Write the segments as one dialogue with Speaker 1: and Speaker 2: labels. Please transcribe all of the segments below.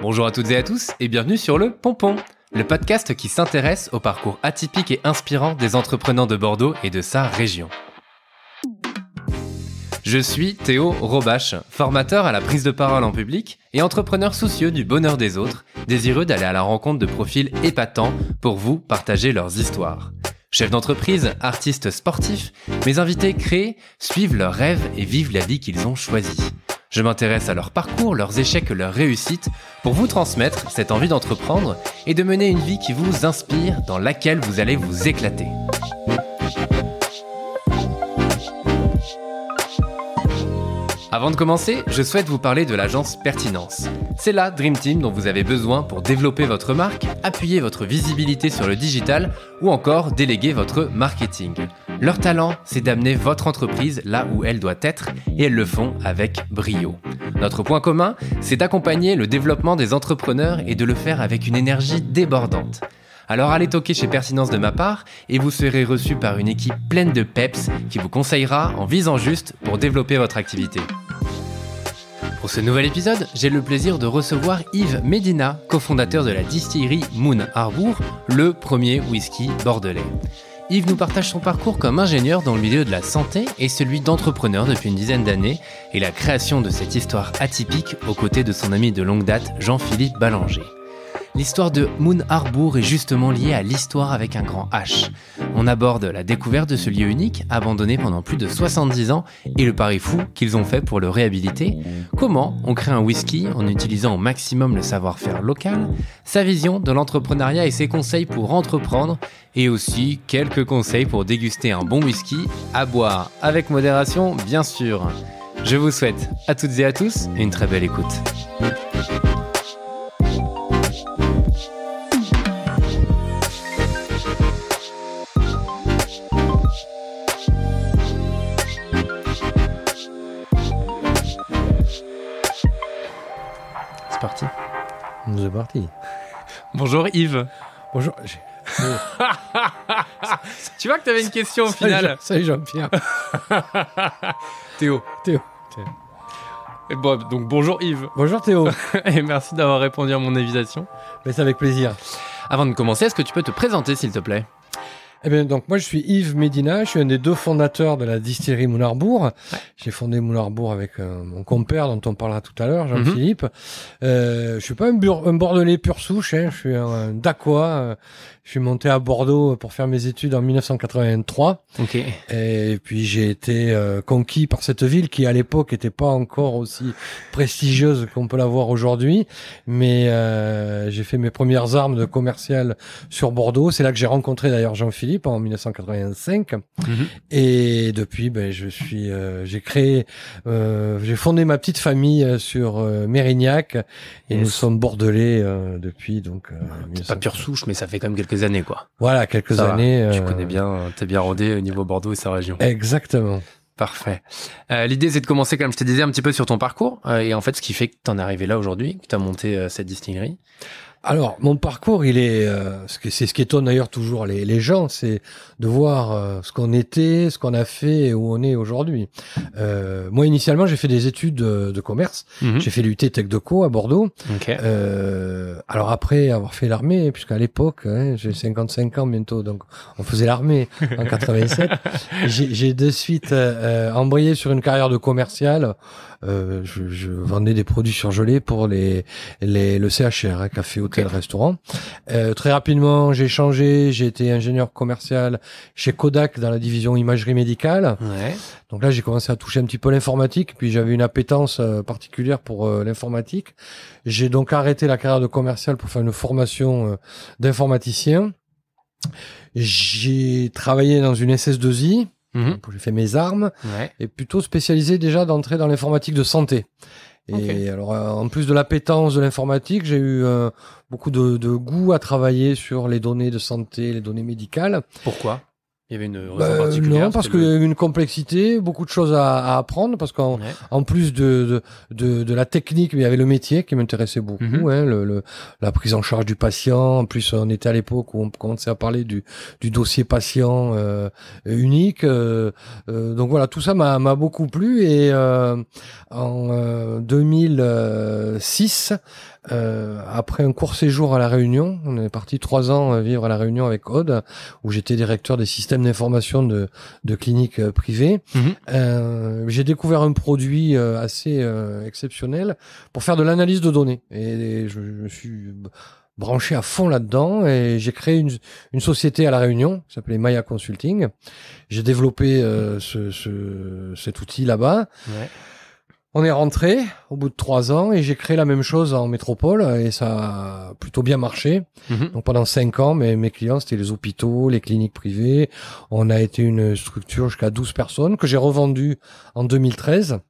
Speaker 1: Bonjour à toutes et à tous et bienvenue sur le Pompon, le podcast qui s'intéresse au parcours atypique et inspirant des entrepreneurs de Bordeaux et de sa région. Je suis Théo Robache, formateur à la prise de parole en public et entrepreneur soucieux du bonheur des autres, désireux d'aller à la rencontre de profils épatants pour vous partager leurs histoires. Chef d'entreprise, artiste sportif, mes invités créent, suivent leurs rêves et vivent la vie qu'ils ont choisie. Je m'intéresse à leur parcours, leurs échecs, leurs réussites, pour vous transmettre cette envie d'entreprendre et de mener une vie qui vous inspire, dans laquelle vous allez vous éclater. Avant de commencer, je souhaite vous parler de l'agence Pertinence. C'est la Dream Team dont vous avez besoin pour développer votre marque, appuyer votre visibilité sur le digital ou encore déléguer votre marketing. Leur talent, c'est d'amener votre entreprise là où elle doit être et elles le font avec brio. Notre point commun, c'est d'accompagner le développement des entrepreneurs et de le faire avec une énergie débordante. Alors allez toquer chez Pertinence de ma part et vous serez reçu par une équipe pleine de peps qui vous conseillera en visant juste pour développer votre activité. Pour ce nouvel épisode, j'ai le plaisir de recevoir Yves Medina, cofondateur de la distillerie Moon Harbour, le premier whisky bordelais. Yves nous partage son parcours comme ingénieur dans le milieu de la santé et celui d'entrepreneur depuis une dizaine d'années et la création de cette histoire atypique aux côtés de son ami de longue date Jean-Philippe Ballanger. L'histoire de Moon Harbour est justement liée à l'histoire avec un grand H. On aborde la découverte de ce lieu unique, abandonné pendant plus de 70 ans, et le pari fou qu'ils ont fait pour le réhabiliter, comment on crée un whisky en utilisant au maximum le savoir-faire local, sa vision de l'entrepreneuriat et ses conseils pour entreprendre, et aussi quelques conseils pour déguster un bon whisky, à boire avec modération bien sûr. Je vous souhaite à toutes et à tous une très belle écoute. parti. Bonjour Yves. Bonjour. tu vois que tu avais une question au final. Salut Jean-Pierre. Théo. Théo. bon, donc bonjour Yves. Bonjour Théo. Et merci d'avoir répondu à mon invitation. Mais c'est avec plaisir. Avant de commencer, est-ce que tu peux te présenter s'il te plaît
Speaker 2: eh bien, donc, moi, je suis Yves Medina. Je suis un des deux fondateurs de la distillerie moulin J'ai fondé moulin avec euh, mon compère, dont on parlera tout à l'heure, mhm. Jean-Philippe. euh, je suis pas un, bordelais pur souche. Hein. Je suis un, Dacois. Euh, je suis monté à Bordeaux pour faire mes études en 1983. Et puis, j'ai été euh, conquis par cette ville qui, à l'époque, n'était pas encore aussi prestigieuse qu'on peut la voir aujourd'hui. Mais j'ai fait mes premières armes de commercial sur Bordeaux. C'est là que j'ai rencontré, d'ailleurs, Jean-Philippe en 1985. Mhm. Et depuis, ben, je suis, euh, j'ai créé, euh, j'ai fondé ma petite famille euh, sur Mérignac et nous sommes bordelais depuis donc. Ah, pas pure souche, mais ça fait quand même
Speaker 1: quelques années, quoi. Voilà, quelques années. Tu connais bien, hein, t'es bien rodé au niveau Bordeaux et sa région. Exactement. Parfait. L'idée, c'est de commencer, comme je te disais, un petit peu sur ton parcours et en fait, ce qui fait que tu en es arrivé là aujourd'hui, que tu as monté cette distillerie.
Speaker 2: Alors, mon parcours, il est, euh, c'est ce qui étonne d'ailleurs toujours les, gens, c'est de voir euh, ce qu'on était, ce qu'on a fait et où on est aujourd'hui. Euh, moi, initialement, j'ai fait des études de, commerce. Mhm. J'ai fait l'UT Tech de Co à Bordeaux. alors après avoir fait l'armée, puisqu'à l'époque, hein, j'ai 55 ans bientôt, donc on faisait l'armée en 87. j'ai de suite embrayé sur une carrière de commercial euh, je, je, vendais des produits surgelés pour les, les le CHR, hein, café, hôtel, restaurant. Euh, très rapidement, j'ai changé. J'ai été ingénieur commercial chez Kodak dans la division imagerie médicale. Ouais. Donc là, j'ai commencé à toucher un petit peu l'informatique. Puis j'avais une appétence euh, particulière pour euh, l'informatique. J'ai donc arrêté la carrière de commercial pour faire une formation euh, d'informaticien. J'ai travaillé dans une SS2I Mmh. j'ai fait mes armes, et plutôt spécialisé déjà d'entrer dans l'informatique de santé. Et alors, euh, en plus de l'appétence de l'informatique, j'ai eu euh, beaucoup de, goût à travailler sur les données de santé, les données médicales. Pourquoi il y avait une raison ben, Non, parce qu'il y avait une complexité, beaucoup de choses à, apprendre, parce qu'en plus de de, de, la technique, il y avait le métier qui m'intéressait beaucoup, mhm. hein, le, la prise en charge du patient. En plus, on était à l'époque où on commençait à parler du, du dossier patient euh, unique. Euh, euh, donc voilà, tout ça m'a beaucoup plu. Et en 2006, euh, après un court séjour à La Réunion, on est parti trois ans euh, vivre à La Réunion avec Aude, où j'étais directeur des systèmes d'information de, de cliniques euh, privées. Mhm. Euh, j'ai découvert un produit assez exceptionnel pour faire de l'analyse de données. Et, je, me suis branché à fond là-dedans et j'ai créé une, une, société à La Réunion qui s'appelait Maya Consulting. J'ai développé ce, ce, cet outil là-bas. Ouais. On est rentré au bout de trois ans et j'ai créé la même chose en métropole et ça a plutôt bien marché. Mhm. Donc pendant cinq ans, mes, mes clients c'était les hôpitaux, les cliniques privées. On a été une structure jusqu'à 12 personnes que j'ai revendue en 2013.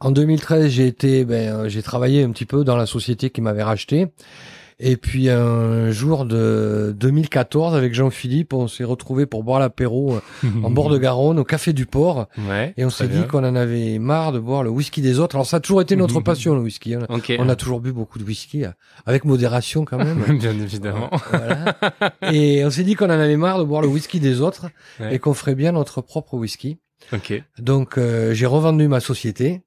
Speaker 2: En 2013, j'ai été, ben, euh, j'ai travaillé un petit peu dans la société qui m'avait racheté. Et puis un jour de 2014 avec Jean-Philippe, on s'est retrouvé pour boire l'apéro euh, en bord de Garonne au Café du Port. Ouais, et on s'est dit qu'on en avait marre de boire le whisky des autres. Alors ça a toujours été notre mhm. passion le whisky. On, hein. on a toujours bu beaucoup de whisky euh, avec modération quand même. Bien évidemment. Voilà. Et on s'est dit qu'on en avait marre de boire le whisky des autres et qu'on ferait bien notre propre whisky. Okay. Donc euh, j'ai revendu ma société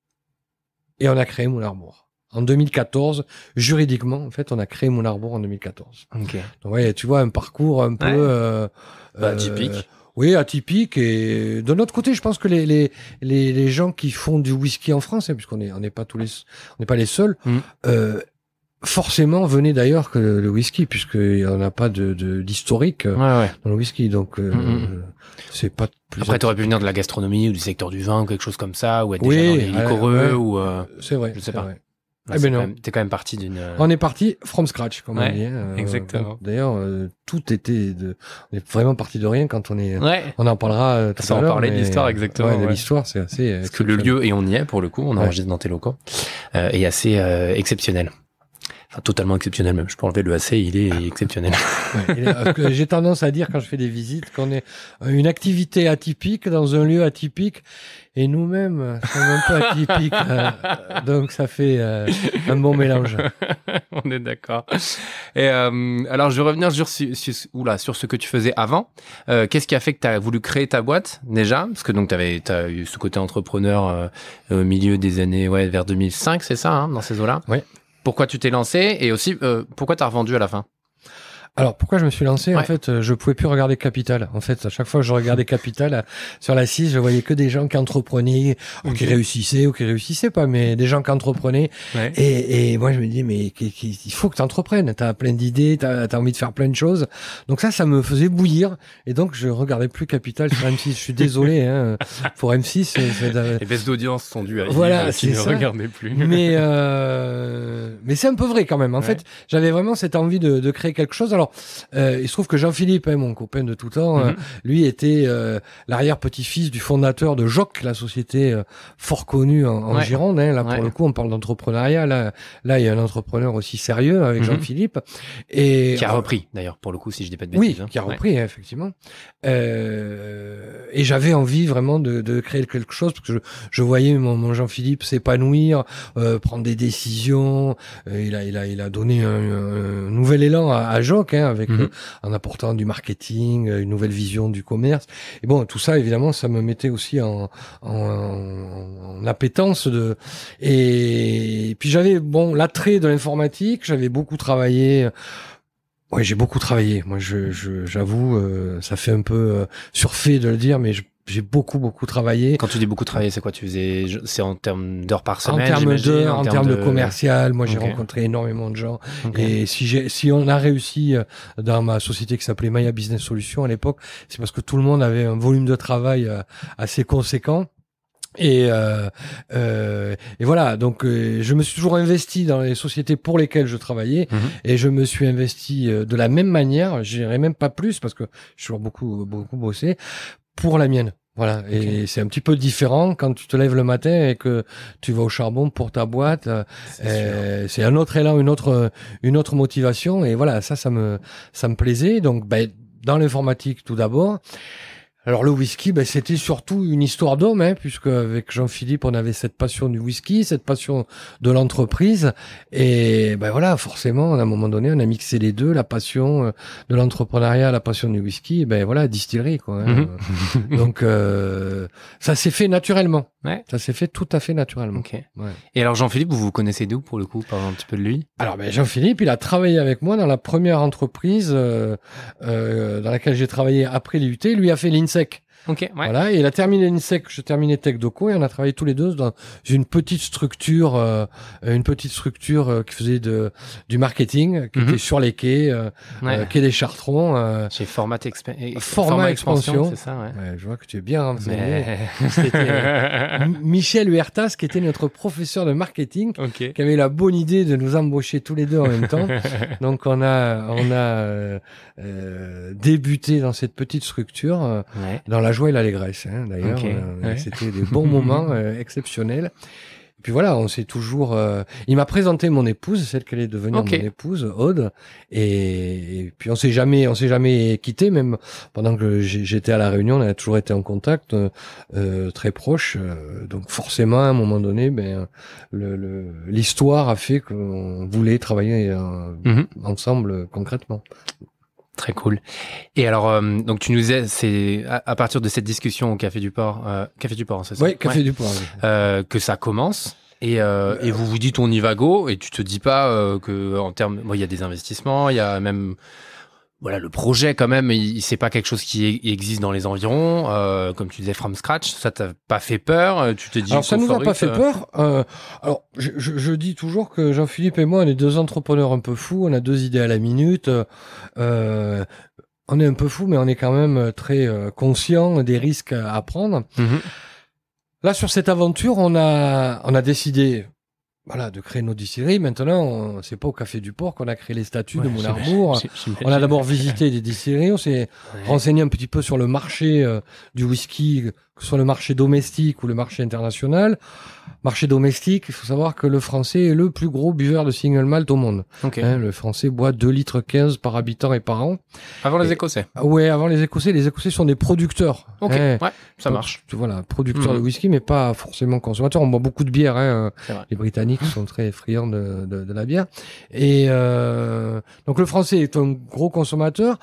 Speaker 2: et on a créé Moulin Armour en 2014. Juridiquement, en fait, on a créé Mon en 2014. Okay. Donc, ouais, tu vois, un parcours un peu euh, bah, atypique. Euh, oui, atypique. Et de notre côté, je pense que les, les, les, les gens qui font du whisky en France, hein, puisqu'on n'est on n'est pas tous les, on n'est pas les seuls, mm. euh, forcément venaient d'ailleurs que le whisky, en a pas de, d'historique euh, dans le whisky. Donc, euh, mm, mm. c'est pas plus. Après,
Speaker 1: aurais pu venir de la gastronomie ou du secteur du vin, ou quelque chose comme ça, ou être déjà dans les liquoreux, ou. Euh, c'est vrai. Je sais pas.
Speaker 2: Eh ben t'es quand même parti d'une. Euh, on est parti from scratch, comme on dit. Hein. Euh, exactement. D'ailleurs, euh, tout était. De... On est vraiment parti de rien quand on est. On en parlera tout à l'heure. On parlait de l'histoire, exactement. de l'histoire, c'est assez. Parce que le lieu
Speaker 1: et on y est pour le coup. On enregistre dans tes locaux euh, est assez exceptionnel. Enfin, totalement exceptionnel même. Je peux enlever le assez. il est exceptionnel.
Speaker 2: J'ai tendance à dire quand je fais des visites qu'on est une activité atypique dans un lieu atypique et nous-mêmes c'est euh, un peu atypiques. Euh, donc ça fait euh, un bon mélange.
Speaker 1: On est d'accord. Et alors je vais revenir sur, sur, oula, sur ce que tu faisais avant. Qu'est-ce qui a fait que tu as voulu créer ta boîte déjà Parce que donc tu avais as eu ce côté entrepreneur au milieu des années ouais vers 2005, c'est ça, hein, dans ces eaux-là. Oui. Pourquoi tu t'es lancé et aussi pourquoi tu as revendu à la fin
Speaker 2: alors pourquoi je me suis lancé En fait, euh, je pouvais plus regarder Capital. En fait, à chaque fois que je regardais Capital euh, sur la 6, je voyais que des gens qui entreprenaient, ou qui réussissaient, ou qui réussissaient pas, mais des gens qui entreprenaient. Et, et, moi, je me dis, mais il faut que tu entreprennes. Tu as plein d'idées, tu as, envie de faire plein de choses. Donc ça, ça me faisait bouillir. Et donc, je regardais plus Capital sur M6. je suis désolé hein, pour M6. Euh, Les baisses d'audience sont dues à voilà, Je ne regardais plus. Mais, mais c'est un peu vrai quand même. En fait, j'avais vraiment cette envie de, de créer quelque chose. Alors, euh, il se trouve que Jean-Philippe, hein, mon copain de tout temps, mhm. euh, lui était euh, l'arrière-petit-fils du fondateur de Joc, la société fort connue en, Gironde. Hein. Là, pour le coup, on parle d'entrepreneuriat. Là, il y a un entrepreneur aussi sérieux avec mhm. Jean-Philippe. Et, qui a repris, d'ailleurs, pour le coup, si je dis pas de bêtises. Oui, hein. qui a repris, effectivement. et j'avais envie vraiment de, créer quelque chose, parce que je, voyais mon, Jean-Philippe s'épanouir, prendre des décisions. il, a, il, il a donné un, nouvel élan à, à Joc avec mhm. euh, en apportant du marketing, euh, une nouvelle vision du commerce. Et bon, tout ça, évidemment, ça me mettait aussi en, en, appétence de. Et, puis j'avais bon l'attrait de l'informatique. J'avais beaucoup travaillé. Ouais, j'ai beaucoup travaillé. Moi, je, j'avoue, euh, ça fait un peu surfait de le dire, mais je j'ai beaucoup, beaucoup travaillé. Quand tu dis beaucoup travaillé, c'est quoi Tu faisais, c'est en termes d'heures par semaine En termes d'heures, en, termes de... commercial. Moi, j'ai rencontré énormément de gens. Et si j'ai, si on a réussi euh, dans ma société qui s'appelait Maya Business Solutions à l'époque, c'est parce que tout le monde avait un volume de travail euh, assez conséquent. Et, euh, euh et voilà, donc je me suis toujours investi dans les sociétés pour lesquelles je travaillais mhm. et je me suis investi de la même manière, je même pas plus parce que je suis toujours beaucoup beaucoup bossé pour la mienne. Voilà, et c'est un petit peu différent quand tu te lèves le matin et que tu vas au charbon pour ta boîte. Euh, c'est un autre élan, une autre, une autre motivation. Et voilà, ça, ça me, ça me plaisait. Donc, ben, dans l'informatique tout d'abord. Alors le whisky, ben, c'était surtout une histoire d'homme, hein, puisque avec Jean-Philippe, on avait cette passion du whisky, cette passion de l'entreprise, et ben voilà, forcément, à un moment donné, on a mixé les deux, la passion euh, de l'entrepreneuriat, la passion du whisky, ben voilà, distillerie quoi. Hein. Mhm. Donc euh, ça s'est fait naturellement. Ouais. Ça s'est fait tout à fait naturellement.
Speaker 1: Et alors Jean-Philippe, vous vous connaissez d'où pour le coup, parlez un petit peu de lui
Speaker 2: Alors ben, Jean-Philippe, il a travaillé avec moi dans la première entreprise euh, dans laquelle j'ai travaillé après l'IUT. Lui a fait Sick. Ok, ouais. Voilà, et il a terminé l'INSEC, je terminais Tech et on a travaillé tous les deux dans une petite structure, euh, une petite structure euh, qui faisait de, du marketing, qui mhm. était sur les quais, euh, euh quai des Chartrons. Euh, eh, Format, expansion. format, Expansion. c'est ça, ouais. ouais. Je vois que tu es bien hein, Michel Huertas, qui était notre professeur de marketing, qui avait la bonne idée de nous embaucher tous les deux en même temps. Donc, on a, on a débuté dans cette petite structure, dans la joie et l'allégresse, hein, d'ailleurs. Euh, c'était des bons moments euh, exceptionnels. puis voilà, on s'est toujours. Euh, il m'a présenté mon épouse, celle qu'elle est devenue mon épouse, Aude. Et, puis on s'est jamais, on s'est jamais quitté. Même pendant que j'étais à la Réunion, on a toujours été en contact, très proche. Donc forcément, à un moment donné, ben l'histoire le, a fait qu'on voulait travailler mhm. ensemble concrètement très cool.
Speaker 1: Et alors, euh, donc tu nous disais, c'est à, partir de cette discussion au Café du Port, euh, Café du Port, hein, c'est ça Oui, Café du Port. Euh, que ça commence. Et, vous vous dites on y va go et tu te dis pas que en termes, il y a des investissements, il y a même voilà, le projet quand même, il c'est pas quelque chose qui e-, existe dans les environs. Euh, comme tu disais, from scratch, ça t'a pas fait peur euh, Tu t'es dit Alors ça nous a pas fait peur.
Speaker 2: Euh, euh, alors je, je, je, dis toujours que Jean-Philippe et moi, on est deux entrepreneurs un peu fous. On a deux idées à la minute. on est un peu fous, mais on est quand même très conscient des risques à prendre. Mmh Là, sur cette aventure, on a on a décidé voilà, de créer nos distilleries. Maintenant, euh, c'est pas au Café du Port qu'on a créé les statues de mon amour. On a d'abord visité des distilleries, on s'est renseigné un petit peu sur le marché euh, du whisky, que ce soit le marché domestique ou le marché international. Marché domestique, il faut savoir que le français est le plus gros buveur de single malt au monde. Hein, le français boit 2 litres 15 par habitant et par an.
Speaker 1: Avant les Écossais
Speaker 2: ah Oui, avant les Écossais. Les Écossais sont des producteurs. Ok, hein. ouais, ça marche. Voilà, producteurs mm-hmm. de whisky, mais pas forcément consommateurs. On boit beaucoup de bière. Hein. Les Britanniques sont très friands de, la bière. Et euh, donc le français est un gros consommateur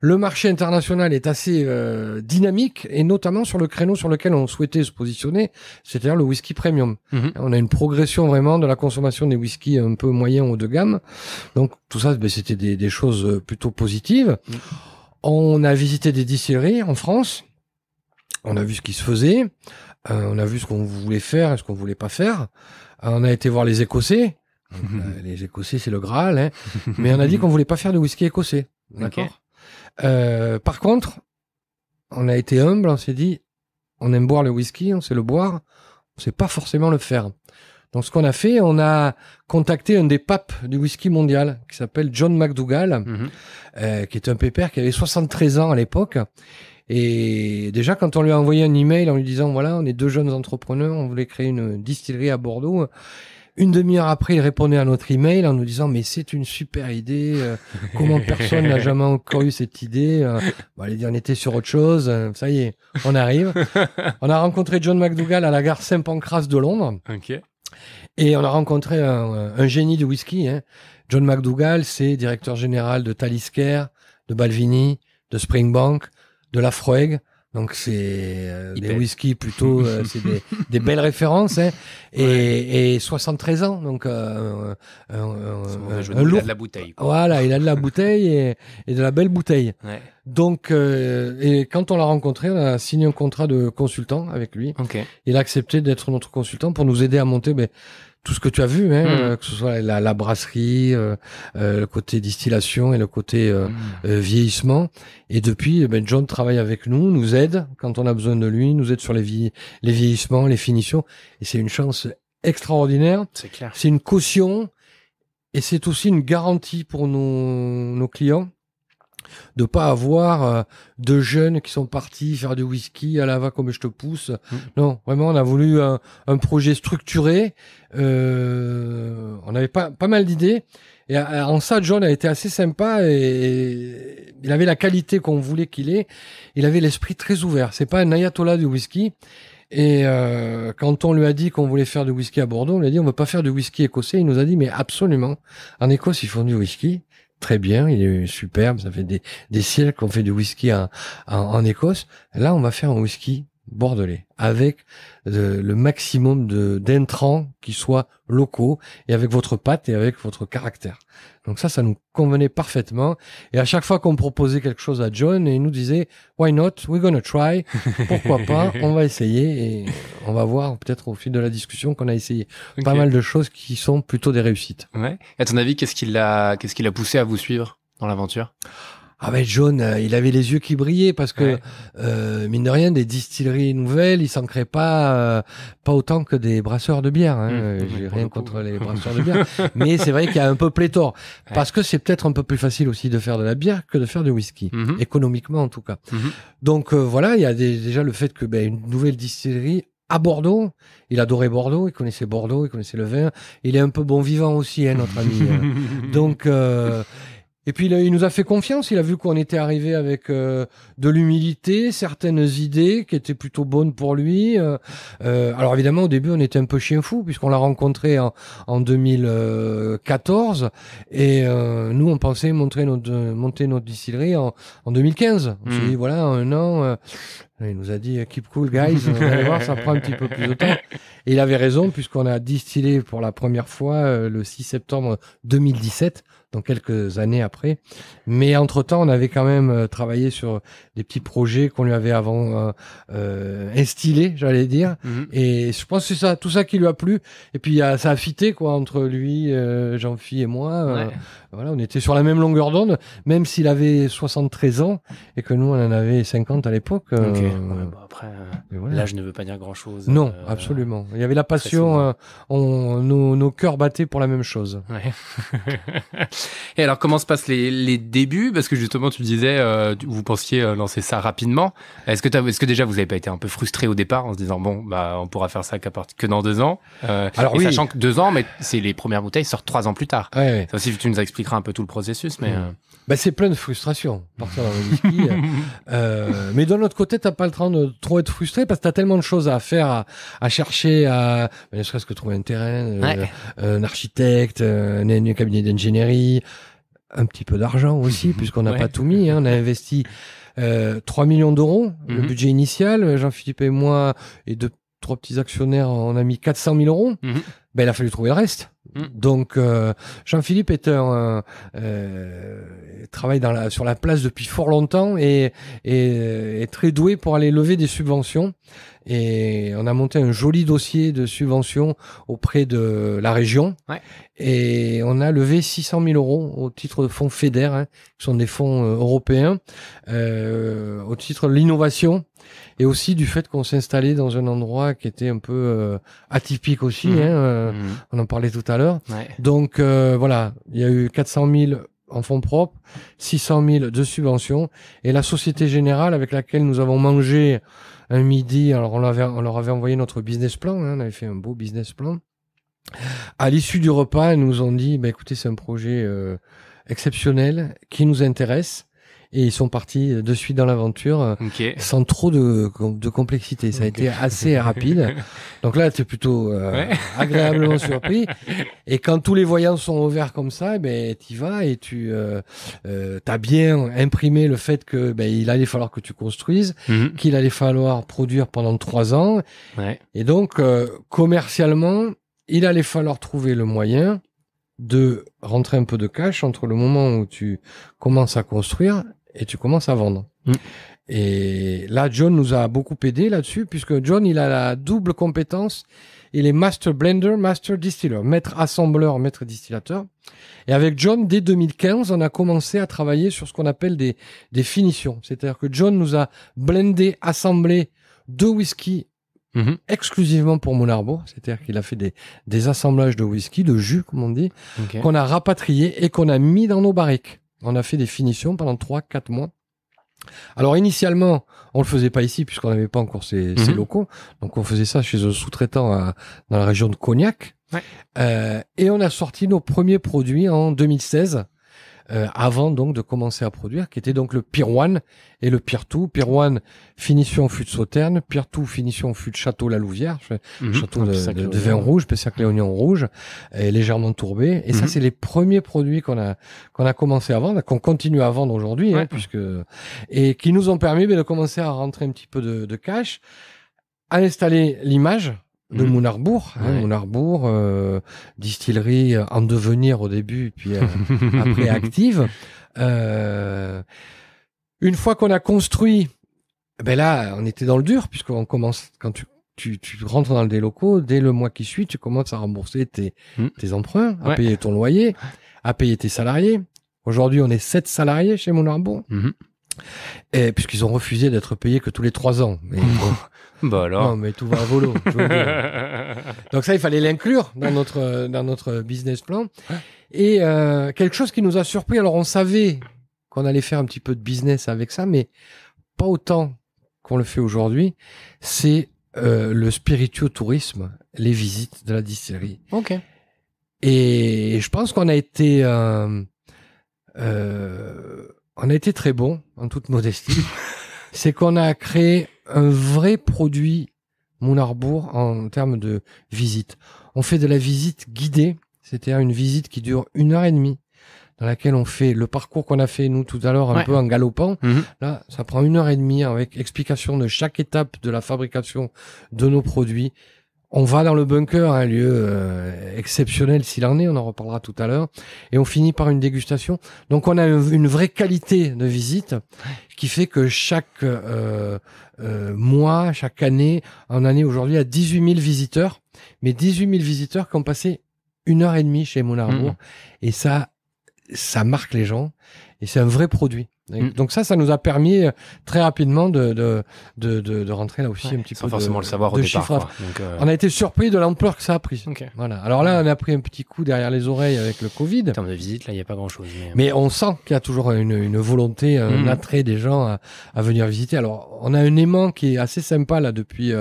Speaker 2: le marché international est assez euh, dynamique et notamment sur le créneau sur lequel on souhaitait se positionner, c'est-à-dire le whisky premium. Mhm. On a une progression vraiment de la consommation des whiskies un peu moyens ou de gamme. Donc tout ça, ben, c'était des, choses euh, plutôt positives. Mhm. On a visité des distilleries en France. On a vu ce qui se faisait. Euh, on a vu ce qu'on voulait faire et ce qu'on voulait pas faire. on a été voir les Écossais. Mhm. les Écossais, c'est le Graal. Hein. Mais on a dit qu'on voulait pas faire de whisky écossais. D'accord. Euh, par contre, on a été humble, on s'est dit, on aime boire le whisky, on sait le boire, on sait pas forcément le faire. Donc ce qu'on a fait, on a contacté un des papes du whisky mondial, qui s'appelle John McDougall, mhm. euh, qui est un pépère qui avait 73 ans à l'époque. Et déjà, quand on lui a envoyé un email en lui disant, voilà, on est deux jeunes entrepreneurs, on voulait créer une distillerie à Bordeaux, une demi-heure après, il répondait à notre email en nous disant mais c'est une super idée. Euh, comment personne n'a jamais encore eu cette idée euh, les on était sur autre chose. Euh, ça y est, on arrive. on a rencontré John McDougall à la gare Saint-Pancras de Londres. Et on a rencontré un, euh, génie du whisky. Hein. John McDougall, c'est directeur général de Talisker, de Balvini, de Springbank, de Lafroeg. Donc c'est euh, des whisky plutôt, euh, c'est des, belles références. Hein. Et, et, 73 ans, donc euh, il a de la bouteille. Voilà, il a de la bouteille et, de la belle bouteille. Donc et quand on l'a rencontré, on a signé un contrat de consultant avec lui. Il a accepté d'être notre consultant pour nous aider à monter ben, tout ce que tu as vu, hein, hmm. euh, que ce soit la, brasserie, euh, euh, le côté distillation et le côté hmm. vieillissement. Et depuis, eh ben, John travaille avec nous, nous aide quand on a besoin de lui, nous aide sur les, vie les vieillissements, les finitions. Et c'est une chance extraordinaire. C'est clair. C'est une caution et c'est aussi une garantie pour nos, nos clients de pas avoir euh, deux jeunes qui sont partis faire du whisky à la va comme je te pousse. Mm. Non, vraiment, on a voulu un, projet structuré. Euh, on avait pas, pas mal d'idées. Et euh, en ça, John a été assez sympa et il avait la qualité qu'on voulait qu'il ait. Il avait l'esprit très ouvert. C'est pas un ayatollah du whisky. Et quand on lui a dit qu'on voulait faire du whisky à Bordeaux, on lui a dit on veut pas faire du whisky écossais. Il nous a dit mais absolument, en Écosse ils font du whisky très bien, il est superbe, ça fait des, des siècles qu'on fait du whisky en, en Écosse. Là, on va faire un whisky bordelais, avec euh, le maximum de d'intrants qui soient locaux et avec votre patte et avec votre caractère. Donc ça, ça nous convenait parfaitement. Et à chaque fois qu'on proposait quelque chose à John, il nous disait Why not? We're gonna try. Pourquoi pas? On va essayer et on va voir peut-être au fil de la discussion qu'on a essayé pas mal de choses qui sont plutôt des réussites.
Speaker 1: Ouais. à ton avis, qu'est-ce qui l'a qu'est-ce qui l'a poussé à vous suivre dans l'aventure?
Speaker 2: Ah ben John, euh, il avait les yeux qui brillaient parce que euh, mine de rien, des distilleries nouvelles, ils s'en créent pas euh, pas autant que des brasseurs de bière. Hein. Mmh. Euh, j'ai rien contre les brasseurs de bière, mais c'est vrai qu'il y a un peu pléthore parce que c'est peut-être un peu plus facile aussi de faire de la bière que de faire du whisky, mmh. économiquement en tout cas. Mmh. Donc voilà, il y a déjà le fait que ben, une nouvelle distillerie à Bordeaux. Il adorait Bordeaux, il connaissait Bordeaux, il connaissait le vin. Il est un peu bon vivant aussi, hein, notre ami. Donc, euh, et puis il nous a fait confiance, il a vu qu'on était arrivé avec euh, de l'humilité, certaines idées qui étaient plutôt bonnes pour lui. Euh, euh, alors évidemment, au début, on était un peu chien fou puisqu'on l'a rencontré en, 2014 et nous, on pensait montrer notre, monter notre distillerie en, 2015. On s'est hmm. dit, voilà, un an, il nous a dit euh, Keep cool, guys. Vous allez voir, ça prend un petit peu plus de temps. Et il avait raison, puisqu'on a distillé pour la première fois euh, le 6 septembre 2017, donc quelques années après. Mais entre-temps, on avait quand même euh, travaillé sur des petits projets qu'on lui avait avant euh, instillés, j'allais dire. Mhm. Et je pense que c'est ça, tout ça qui lui a plu. Et puis, ça a fité, quoi, entre lui, Jean-Phi et moi. Voilà, on était sur la même longueur d'onde, même s'il avait 73 ans et que nous, on en avait 50 à l'époque. là je euh,
Speaker 1: bah, après, euh, ne veux pas dire grand-chose. Non, euh, absolument. Il y avait la
Speaker 2: passion, on, nos, nos, cœurs battaient pour la même chose.
Speaker 1: et alors, comment se passent les, les débuts Parce que justement, tu disais, vous pensiez lancer ça rapidement. Est-ce que, est -ce que déjà, vous n'avez pas été un peu frustré au départ en se disant, bon, bah, on pourra faire ça que dans deux ans Alors, sachant que deux ans, mais c'est les premières bouteilles sortent trois ans plus tard. ça aussi, tu nous expliques un peu tout le processus. Mais, euh.
Speaker 2: bah, c'est plein de frustration, euh. Euh, mais d'un autre côté, t'as pas le temps de trop être frustré parce que t'as tellement de choses à faire, à, chercher, à ne serait-ce que trouver un terrain, un architecte, un, cabinet d'ingénierie, un petit peu d'argent aussi, mhm. puisqu'on n'a pas tout mis. Hein. on a investi 3 millions d'euros, le mhm. budget initial. Jean-Philippe et moi, et deux, trois petits actionnaires, on a mis 400 000 euros. Mhm ben, il a fallu trouver le reste. Mm. Donc, euh, Jean-Philippe est euh, euh, travaille dans la, sur la place depuis fort longtemps et, est très doué pour aller lever des subventions. Et on a monté un joli dossier de subventions auprès de la région. Et on a levé 600 000 euros au titre de fonds FEDER, hein, qui sont des fonds européens, au titre de l'innovation et aussi du fait qu'on s'est installé dans un endroit qui était un peu euh, atypique aussi. Mhm. Hein, euh, mhm. On en parlait tout à l'heure. Donc euh, voilà, il y a eu 400 000 en fonds propres, 600 000 de subventions, et la Société Générale avec laquelle nous avons mangé un midi, alors on, on leur avait envoyé notre business plan, hein, on avait fait un beau business plan. À l'issue du repas, ils nous ont dit, bah, écoutez, c'est un projet exceptionnel qui nous intéresse et ils sont partis de suite dans l'aventure euh, sans trop de, de complexité. Ça a été assez rapide. Donc là, tu es plutôt euh, agréablement surpris. Et quand tous les voyants sont ouverts comme ça, eh ben tu vas et tu euh, euh as bien imprimé le fait que ben, il allait falloir que tu construises, mhm. qu'il allait falloir produire pendant trois ans. Et donc commercialement, il allait falloir trouver le moyen de rentrer un peu de cash entre le moment où tu commences à construire et tu commences à vendre. Mm. Et là, John nous a beaucoup aidé là-dessus, puisque John, il a la double compétence. Il est master blender, master distiller, maître assembleur, maître distillateur. Et avec John, dès 2015, on a commencé à travailler sur ce qu'on appelle des, finitions. C'est-à-dire que John nous a blendé, assemblé deux whisky mm-hmm. exclusivement pour Monarbo. c'est-à-dire qu'il a fait des, assemblages de whisky, de jus, comme on dit, qu'on a rapatrié et qu'on a mis dans nos barriques. On a fait des finitions pendant 3-4 mois. Alors initialement, on le faisait pas ici puisqu'on n'avait pas encore ces, mhm. locaux. Donc on faisait ça chez un sous-traitant dans la région de Cognac. Euh, et on a sorti nos premiers produits en 2016 euh, avant donc de commencer à produire, qui était donc le Pier et le Pier 2. Pier 1, finition fût de Sauterne, Pier 2, finition fût de Château La Louvière, mhm. château de, vin rouge, Pessac oignon rouge, et légèrement tourbé. Et ça, mhm. c'est les premiers produits qu'on a qu'on a commencé à vendre, qu'on continue à vendre aujourd'hui, hein, puisque et qui nous ont permis ben, de commencer à rentrer un petit peu de, de cash, à installer l'image de mmh. Hein, euh, distillerie en devenir au début, puis euh, après active. Euh, une fois qu'on a construit, ben là, on était dans le dur, puisqu'on commence, quand tu, rentres dans le locaux, dès le mois qui suit, tu commences à rembourser tes, mm. emprunts, à payer ton loyer, à payer tes salariés. Aujourd'hui, on est sept salariés chez Mounarbourg. Mm-hmm. Et eh, puisqu'ils ont refusé d'être payés que tous les trois ans. Mais bon. bah alors. Non, mais tout va à volo. Donc ça, il fallait l'inclure dans notre dans notre business plan. Et euh, quelque chose qui nous a surpris. Alors on savait qu'on allait faire un petit peu de business avec ça, mais pas autant qu'on le fait aujourd'hui. C'est euh, le spiritueux tourisme, les visites de la distillerie. Ok. Et je pense qu'on a été euh, euh on a été très bon, en toute modestie. c'est qu'on a créé un vrai produit moulin en termes de visite. On fait de la visite guidée, c'est-à-dire une visite qui dure une heure et demie, dans laquelle on fait le parcours qu'on a fait nous tout à l'heure un peu en galopant. Mhm. Là, ça prend une heure et demie avec explication de chaque étape de la fabrication de nos produits on va dans le bunker, un lieu euh, exceptionnel s'il en est, on en reparlera tout à l'heure, et on finit par une dégustation. Donc on a une vraie qualité de visite qui fait que chaque euh, euh, mois, chaque année, en année aujourd'hui, à 18 000 visiteurs, mais 18 000 visiteurs qui ont passé une heure et demie chez Mon mmh. et ça, ça marque les gens et c'est un vrai produit. Mm. Donc ça, ça nous a permis euh, très rapidement de, de, de, de rentrer là aussi un petit sans peu forcément de, le savoir au départ, euh, On a été surpris de l'ampleur que ça a pris. Okay. Voilà. Alors là, on a pris un petit coup derrière les oreilles avec le Covid. En termes de visite, là, il n'y a pas grand-chose. Euh, mais... on sent qu'il y a toujours une, une volonté, un mm. attrait des gens à, à, venir visiter. Alors, on a un aimant qui est assez sympa là depuis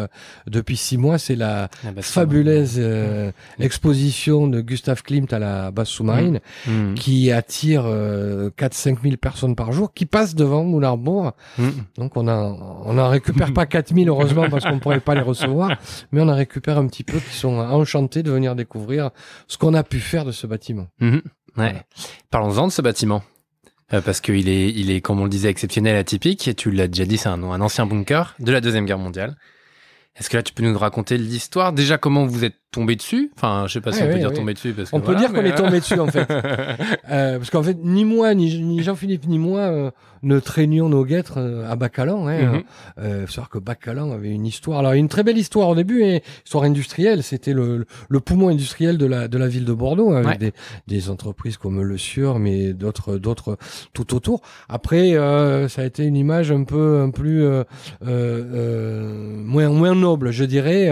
Speaker 2: depuis six mois. C'est la, fabuleuse mm. exposition de Gustave Klimt à la basse sous-marine qui attire 400 5000 personnes par jour qui passent devant Moulin mm. Donc on a, n'en récupère pas 4000 heureusement parce qu'on ne pourrait pas les recevoir, mais on en récupère un petit peu qui sont enchantés de venir découvrir ce qu'on a pu faire de ce bâtiment.
Speaker 1: Mm-hmm. Parlons-en de ce bâtiment. Euh, parce qu'il est, il est, comme on le disait, exceptionnel, atypique. Et tu l'as déjà dit, c'est un, un ancien bunker de la Deuxième Guerre mondiale. Est-ce que là, tu peux nous raconter l'histoire Déjà, comment vous êtes tombé dessus. Enfin, je sais pas si on peut dire tombé dessus. Parce on peut dire qu'on est tombé dessus, en fait.
Speaker 2: Euh, parce qu'en fait, ni moi, ni, Jean-Philippe, ni moi euh, ne traînions nos guêtres euh, à Bacalan. Hein, mhm. faut savoir que Bacalan avait une histoire. Alors, une très belle histoire au début, hein. histoire industrielle. C'était le, poumon industriel de la, de la ville de Bordeaux, hein, avec des, entreprises comme Le Sieur, mais d'autres, d'autres tout autour. Après, ça a été une image un peu, un plus, moins, moins noble, je dirais.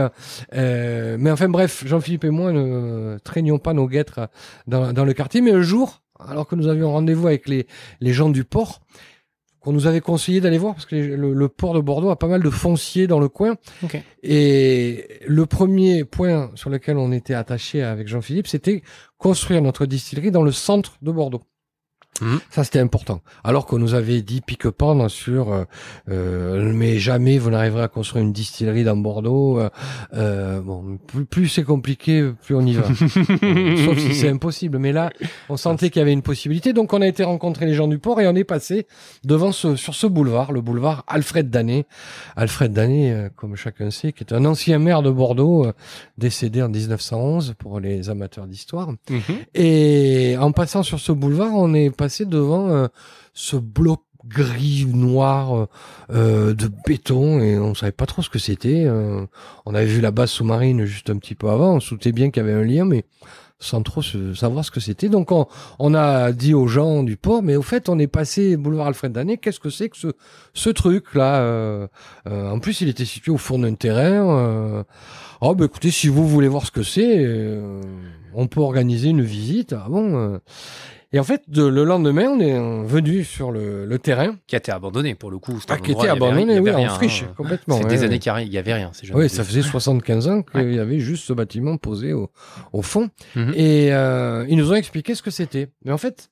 Speaker 2: mais enfin, bref, Jean-Philippe et moi ne traînions pas nos guêtres dans, le quartier, mais un jour, alors que nous avions rendez-vous avec les, gens du port, qu'on nous avait conseillé d'aller voir parce que le, port de Bordeaux a pas mal de fonciers dans le coin. Et le premier point sur lequel on était attaché avec Jean-Philippe, c'était construire notre distillerie dans le centre de Bordeaux. Mhm. Ça, c'était important. Alors qu'on nous avait dit pique-pendre sur euh, euh, mais jamais vous n'arriverez à construire une distillerie dans Bordeaux. Euh, euh bon, plus, c'est compliqué, plus on y va. sauf si c'est impossible. Mais là, on sentait qu'il y avait une possibilité. Donc, on a été rencontrer les gens du port et on est passé devant ce sur ce boulevard, le boulevard Alfred Danet. Alfred Danet, euh, comme chacun sait, qui est un ancien maire de Bordeaux, décédé en 1911 pour les amateurs d'histoire. Mhm. Et en passant sur ce boulevard, on est passé devant euh, ce bloc gris noir euh, euh, de béton et on savait pas trop ce que c'était. on avait vu la base sous-marine juste un petit peu avant, on se bien qu'il y avait un lien, mais sans trop savoir ce que c'était. Donc on, a dit aux gens du port, mais au fait on est passé boulevard Alfred Danet, qu'est-ce que c'est que ce, truc-là En plus il était situé au fond d'un terrain. oh bah écoutez, si vous voulez voir ce que c'est, on peut organiser une visite. Ah bon et en fait, le lendemain, on est venu sur le, terrain. Qui a été
Speaker 1: abandonné pour le coup. Ah, qui a été abandonné, oui, en friche, complètement. C'est des années qu'il n'y avait rien. Oui, ça faisait
Speaker 2: 75 ans qu'il y avait juste ce bâtiment posé au, fond. Mhm. Et euh, ils nous ont expliqué ce que c'était. Mais en fait,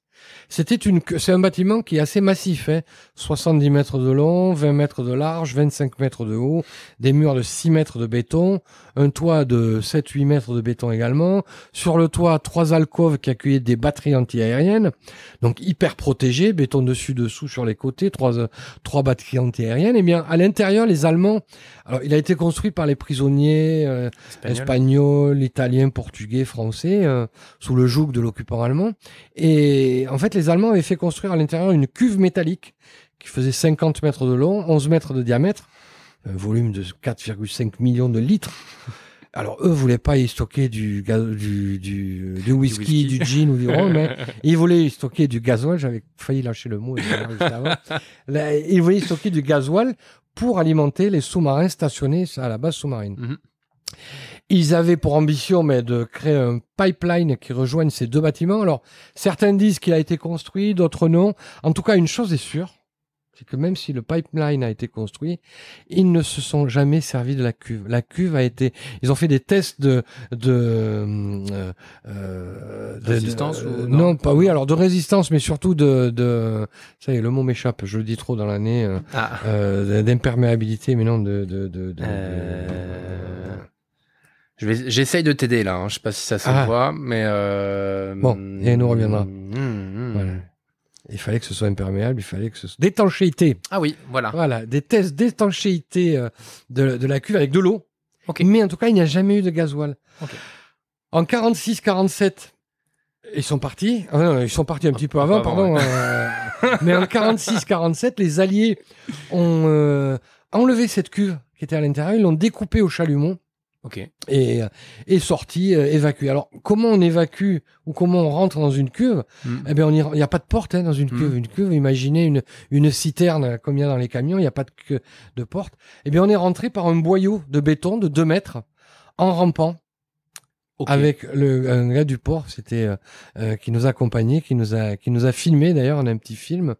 Speaker 2: c'était une, c'est un bâtiment qui est assez massif, hein 70 mètres de long, 20 mètres de large, 25 mètres de haut, des murs de 6 mètres de béton, un toit de 7-8 mètres de béton également. Sur le toit, trois alcôves qui accueillaient des batteries antiaériennes, donc hyper protégées, béton dessus, dessous, sur les côtés, trois, trois batteries antiaériennes. Et eh bien, à l'intérieur, les Allemands, alors il a été construit par les prisonniers euh, espagnols, italiens, portugais, français, euh, sous le joug de l'occupant allemand. Et en fait, les les Allemands avaient fait construire à l'intérieur une cuve métallique qui faisait 50 mètres de long, 11 mètres de diamètre, un volume de 4,5 millions de litres. Alors eux voulaient pas y stocker du, du, whisky, du, gin ou du rhum. mais hein. Ils voulaient y stocker du gasoil. J'avais failli lâcher le mot. ils voulaient y stocker du gasoil pour alimenter les sous-marins stationnés à la base sous-marine. Mhm. Ils avaient pour ambition mais, de créer un pipeline qui rejoigne ces deux bâtiments. Alors, certains disent qu'il a été construit, d'autres non. En tout cas, une chose est sûre, c'est que même si le pipeline a été construit, ils ne se sont jamais servis de la cuve. La cuve a été, ils ont fait des tests de de, euh, euh résistance euh, non, pas oui, alors de résistance, mais surtout de de ça y est, le mot m'échappe, je le dis trop dans l'année, euh, ah. d'imperméabilité, mais non de, de, de
Speaker 1: j'essaye de t'aider là. Je hein. Je sais pas si ça se ah. voit, mais euh, bon,
Speaker 2: et nous reviendra. Mm, mm, mm. Il fallait que ce soit imperméable, il fallait que ce soit d'étanchéité. Ah oui, voilà. Voilà, des tests d'étanchéité euh, de, la cuve avec de l'eau. Ok. Mais en tout cas, il n'y a jamais eu de gasoil. En 46-47, ils sont partis. Ah non, ils sont partis un ah, petit peu avant, pardon. Euh. mais en 46-47, les Alliés ont enlevé cette cuve qui était à l'intérieur. Ils l'ont découpée au chalumeau. Okay. Et, et euh, sorti, euh, évacué. Alors, comment on évacue ou comment on rentre dans une cuve hmm. Eh bien, il n'y a pas de porte hein, dans une hmm. cuve. Une cuve, imaginez une, une citerne euh, comme il y a dans les camions, il n'y a pas de, de porte. Eh bien, on est rentré par un boyau de béton de 2 mètres en rampant. Avec le gars du port, c'était qui nous a accompagnés, qui nous a qui nous a filmé d'ailleurs, en un petit film,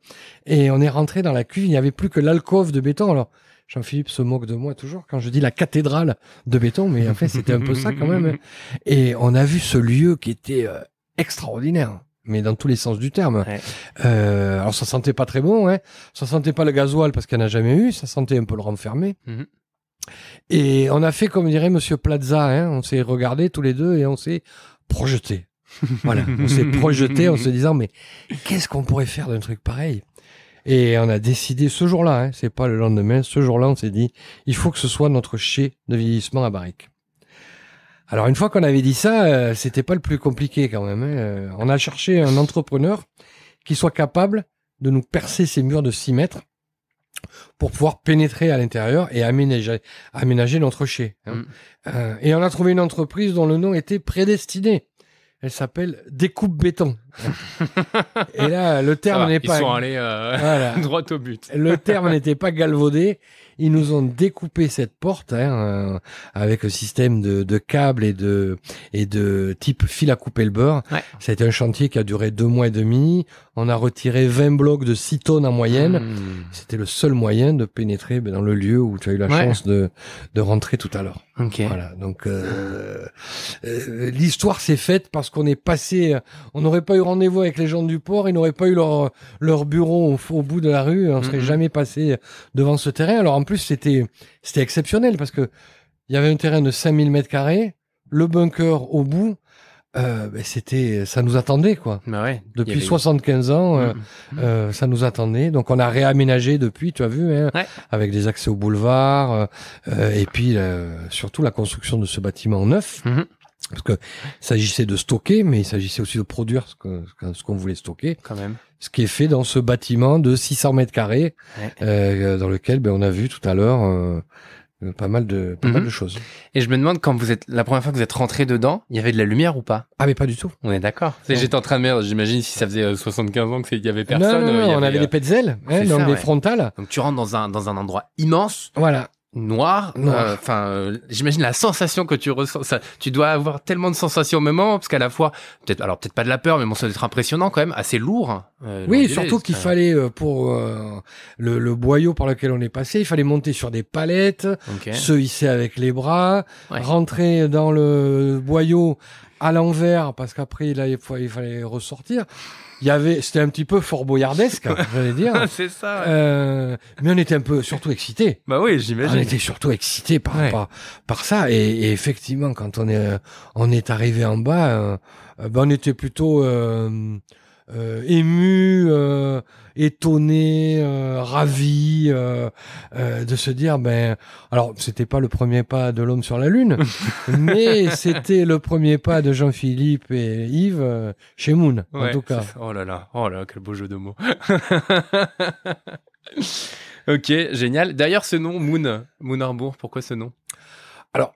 Speaker 2: et on est rentré dans la cuve. Il n'y avait plus que l'alcôve de béton. Alors Jean-Philippe se moque de moi toujours quand je dis la cathédrale de béton, mais en fait c'était un peu ça quand même. Hein. Et on a vu ce lieu qui était euh, extraordinaire mais dans tous les sens du terme. Euh, alors ça sentait pas très bon, hein. ça sentait pas le gasoil parce qu'il n'y en a jamais eu, ça sentait un peu le renfermé. Mhm. Et on a fait comme dirait Monsieur Plaza, hein, on s'est regardé tous les deux et on s'est projeté. voilà, on s'est projeté en se disant mais qu'est-ce qu'on pourrait faire d'un truc pareil et on a décidé ce jour-là, hein, c'est pas le lendemain, ce jour-là, on s'est dit, il faut que ce soit notre chai de vieillissement à Barrique. Alors une fois qu'on avait dit ça, ce euh, c'était pas le plus compliqué quand même. Hein. Euh, on a cherché un entrepreneur qui soit capable de nous percer ces murs de 6 mètres pour pouvoir pénétrer à l'intérieur et aménager, aménager notre hein. mm. euh, et on a trouvé une entreprise dont le nom était prédestiné elle s'appelle Découpe béton. et là, le terme n'est pas. Ils sont allés euh, au but. le terme n'était pas galvaudé. Ils nous ont découpé cette porte hein, euh, avec un système de, câbles et de et de type fil à couper le beurre. Ouais. C'était un chantier qui a duré deux mois et demi. On a retiré 20 blocs de 6 tonnes en moyenne. Hmm. C'était le seul moyen de pénétrer ben, dans le lieu où tu as eu la chance de rentrer tout à l'heure. Voilà. Donc euh, euh, l'histoire s'est faite parce qu'on est passé. Euh, on n'aurait pas eu rendez-vous avec les gens du port, ils n'auraient pas eu leur leur bureau au, bout de la rue, on serait mhm. jamais passé devant ce terrain. Alors en plus c'était c'était exceptionnel parce que il y avait un terrain de 5000 mètres carrés, le bunker au bout euh, ben c'était, ça nous attendait quoi. Bah ouais, depuis 75 ans, euh, mm, mm, mm. Euh, ça nous attendait. Donc on a réaménagé depuis, tu as vu, hein, avec des accès au boulevard et puis surtout la construction de ce bâtiment neuf. Mm-hmm. Parce que s'agissait de stocker, mais il s'agissait aussi de produire ce qu'on voulait stocker. Quand même. Ce qui est fait dans ce bâtiment de 600 mètres carrés, dans lequel ben, on a vu tout à l'heure euh, pas mal de pas mal mhm. de choses. Et je
Speaker 1: me demande quand vous êtes la première fois que vous êtes rentré dedans, il y avait de la lumière ou pas Ah mais pas du tout. On est d'accord. J'étais en train de dire, j'imagine si ça faisait 75 euh, ans que qu'il y avait personne. Non, non, on avait les euh, des
Speaker 2: hein, donc frontales.
Speaker 1: Donc tu rentres dans un dans un endroit
Speaker 2: immense. Voilà
Speaker 1: noir. Euh, enfin, euh, j'imagine la sensation que tu ressens. tu dois avoir tellement de sensations au moment, parce qu'à la fois, peut-être, alors peut-être pas de la peur, mais mon ça doit être impressionnant quand même, assez lourd. Hein, euh, oui, surtout qu'il
Speaker 2: fallait pour le, boyau par lequel on est passé, il fallait monter sur des palettes, se hisser avec les bras, rentrer dans le boyau à l'envers, parce qu'après là il fallait ressortir il y avait, c'était un petit peu fort boyardesque, j'allais dire. c'est ça. Euh, mais on était un peu surtout excités. Bah oui, j'imagine. On était surtout excités par, par, ça. Et, effectivement, quand on est, on est arrivé en bas, ben on était plutôt, euh, euh, ému, euh, étonné, euh, ravi de se dire ben alors c'était pas le premier pas de l'homme sur la lune, mais c'était le premier pas de Jean-Philippe et Yves chez Moon en tout cas.
Speaker 1: Oh là là, oh là quel beau jeu de mots. ok, génial. D'ailleurs ce nom Moon, Moon Arbour, pourquoi ce nom Alors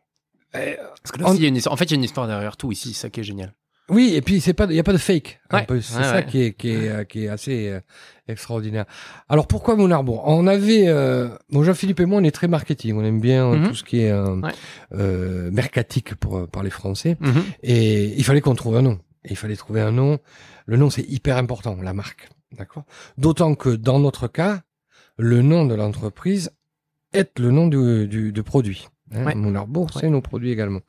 Speaker 1: eh, parce que là, en... y a une en fait, il y a une histoire derrière tout ici, ça qui est génial.
Speaker 2: Oui, et puis c'est pas, il n'y a pas de fake. c'est ça qui est assez euh, extraordinaire. Alors pourquoi mon arbre On avait, euh, Jean-Philippe et moi, on est très marketing. On aime bien euh, mhm. tout ce qui est euh, euh mercatique pour par les Français. Mhm. Et il fallait qu'on trouve un nom. il fallait trouver un nom. Le nom c'est hyper important, la marque, d'accord. D'autant que dans notre cas, le nom de l'entreprise est le nom du, du, du produit. Hein, leur bourse nos produits également.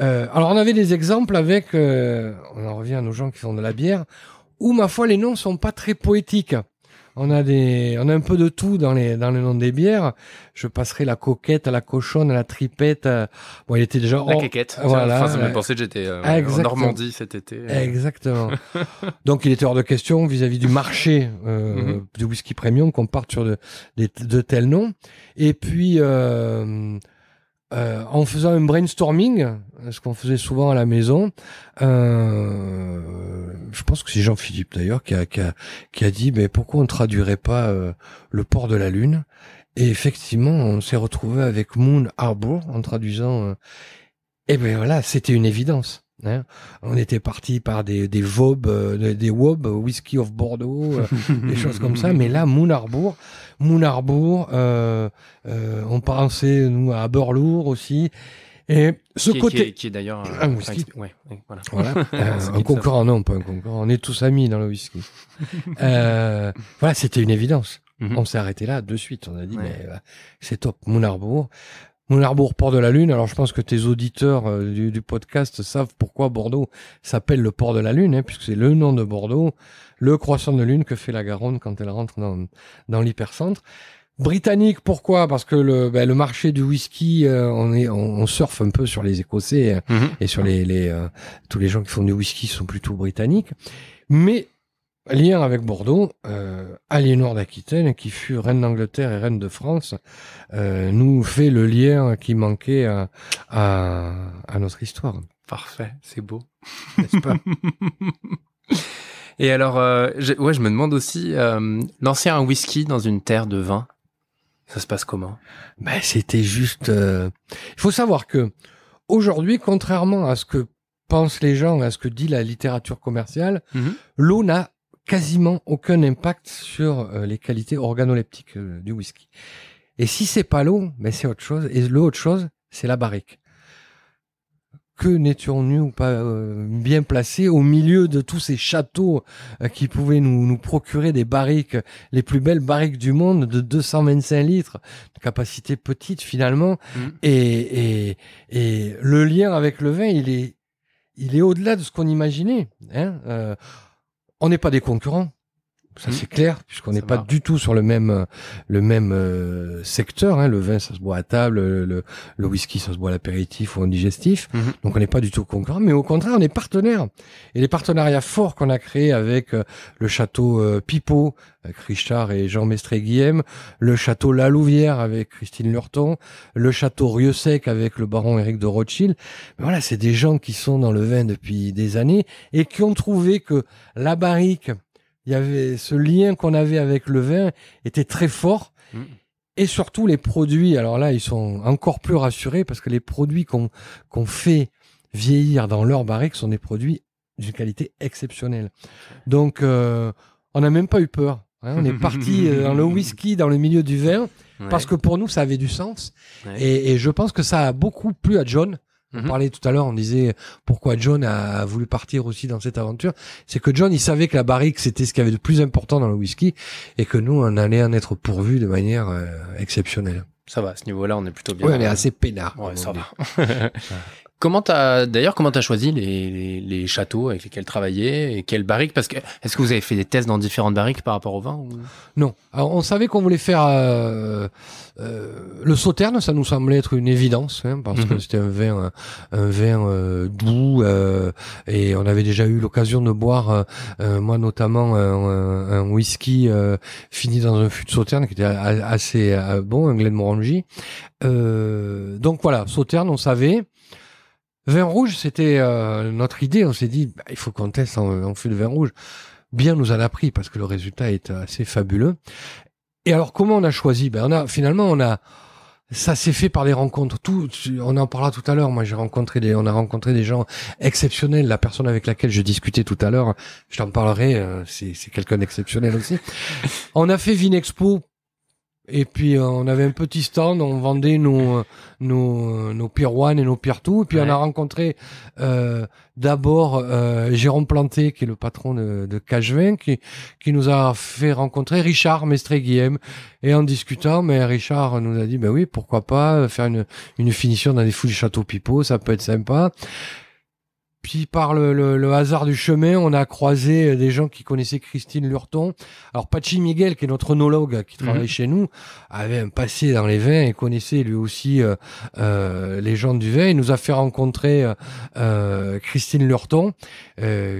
Speaker 2: Euh, alors, on avait des exemples avec, euh, on en revient à nos gens qui font de la bière, où, ma foi, les noms sont pas très poétiques. On a des, on a un peu de tout dans les, dans le nom des bières. Je passerai la coquette, à la cochonne, à la tripette. Euh, bon, il était déjà. La quéquette. voilà. Enfin, ça m'a que j'étais euh, en Normandie cet été. Exactement. Donc, il était hors de question vis-à-vis du marché euh, mhm. du whisky premium qu'on parte sur de, de, de, tels noms. Et puis, euh, euh, en faisant un brainstorming, ce qu'on faisait souvent à la maison, euh, je pense que c'est Jean-Philippe d'ailleurs qui a, dit mais pourquoi on ne traduirait pas euh, le port de la lune Et effectivement, on s'est retrouvé avec Moon Harbour en traduisant. Euh, et ben voilà, c'était une évidence. Hein. on était parti par des, des des, des Whisky of Bordeaux, des choses comme ça. Mais là, Moon Harbour... Moulin-Arbour, euh, euh, on pensait nous à Borlour aussi. Et ce côté. Qui est, d'ailleurs ah, euh, un, whisky. voilà. un concurrent, non, pas un concurrent. On est tous amis dans le whisky. voilà, c'était une évidence. Mhm. On s'est arrêté là de suite. On a dit, mais c'est top, moulin Monarbourg, port de la Lune. Alors, je pense que tes auditeurs euh, du, podcast savent pourquoi Bordeaux s'appelle le port de la Lune, hein, puisque c'est le nom de Bordeaux, le croissant de lune que fait la Garonne quand elle rentre dans, dans l'hypercentre. Britannique, pourquoi Parce que le, ben, marché du whisky, euh, on, on, surfe un peu sur les Écossais hein, mhm. et sur les, euh, tous les gens qui font du whisky sont plutôt britanniques. Mais Lien avec Bordeaux, euh, Aliénor d'Aquitaine, qui fut reine d'Angleterre et reine de France, euh, nous fait le lien qui manquait à, notre histoire. Parfait, c'est beau. N'est-ce pas
Speaker 1: Et alors, euh, ouais, je me demande aussi, euh, lancer un whisky dans une terre de vin,
Speaker 2: ça se passe comment Ben, c'était juste. Il faut savoir que aujourd'hui, contrairement à ce que pensent les gens, à ce que dit la littérature commerciale, mhm. l'eau n'a quasiment aucun impact sur euh, les qualités organoleptiques euh, du whisky. Et si c'est pas l'eau, mais ben, c'est autre chose. Et l'autre chose, c'est la barrique. Que n'étions-nous pas euh, bien placés au milieu de tous ces châteaux qui pouvaient nous, nous, procurer des barriques, les plus belles barriques du monde de 225 litres, capacité petite finalement. Mmh. Et, et, et, le lien avec le vin, il est, il est au-delà de ce qu'on imaginait. Hein on n'est pas des concurrents. Ça hmm. c'est clair, puisqu'on n'est pas du tout sur le même euh, le même euh, secteur. Hein. Le vin, ça se boit à table, le, le whisky, ça se boit à l'apéritif ou en digestif. Hmm. Donc on n'est pas du tout concurrent, mais au contraire, on est partenaire. Et les partenariats forts qu'on a créés avec euh, le château Pipeau avec Richard et Jean Mestre Guillaume, le château La avec Christine Lurton, le château Rieusec avec le baron Eric de Rothschild. voilà, c'est des gens qui sont dans le vin depuis des années et qui ont trouvé que la barrique il y avait ce lien qu'on avait avec le vin était très fort. Mm. Et surtout les produits, alors là ils sont encore plus rassurés parce que les produits qu'on fait vieillir dans leur barrique sont des produits d'une qualité exceptionnelle. Donc euh, on n'a même pas eu peur. Hein. on est parti euh, dans le whisky, dans le milieu du vin, parce que pour nous ça avait du sens. et, je pense que ça a beaucoup plu à John. On mhm. parlait tout à l'heure, on disait pourquoi John a voulu partir aussi dans cette aventure. C'est que John, il savait que la barrique, c'était ce qu'il y avait de plus important dans le whisky et que nous, on allait en être pourvu de manière euh, exceptionnelle.
Speaker 1: Ça va, à ce niveau-là, on est plutôt bien. Oui, on est assez peinard. Ouais, ça va. Comment t'as d'ailleurs comment t'as choisi les, les, les, châteaux avec lesquels travailler et quelles barriques Parce que est-ce que vous avez fait des tests dans différentes barriques par rapport au vin ou...
Speaker 2: Non. Alors, on savait qu'on voulait faire euh, euh le sauterne, ça nous semblait être une évidence hein, parce que mhm. c'était un vin un, vin euh, doux euh, et on avait déjà eu l'occasion de boire euh, moi notamment un, whisky fini dans un fût de sauterne qui était assez bon, un Glenmorangie. donc voilà, sauterne, on savait. Vin rouge, c'était euh, notre idée. On s'est dit, bah, il faut qu'on teste en, fait le vin rouge. Bien nous en a pris parce que le résultat est assez fabuleux. Et alors, comment on a choisi ben, on a, Finalement, on a, ça s'est fait par les rencontres. Tout, on en parlera tout à l'heure. Moi, j'ai rencontré des, on a rencontré des gens exceptionnels. La personne avec laquelle je discutais tout à l'heure, je t'en parlerai. Euh, c'est, quelqu'un d'exceptionnel aussi. on a fait Vinexpo. Et puis, euh, on avait un petit stand. On vendait nos, nos, euh, nos et nos pires Two. Et puis on a rencontré euh, d'abord euh, Jérôme Planté, qui est le patron de, de Cagevin, qui, qui nous a fait rencontrer Richard Mestré-Guillem. Et en discutant, mais Richard nous a dit, ben oui, pourquoi pas faire une, une finition dans les fous du Château Pipeau, ça peut être sympa. Puis par le, hasard du chemin, on a croisé euh, des gens qui connaissaient Christine Lurton. Alors Pachi Miguel, qui est notre onologue qui travaille mhm. chez nous, avait un passé dans les vins et connaissait lui aussi euh, euh, les gens du vin. Il nous a fait rencontrer Christine Lurton,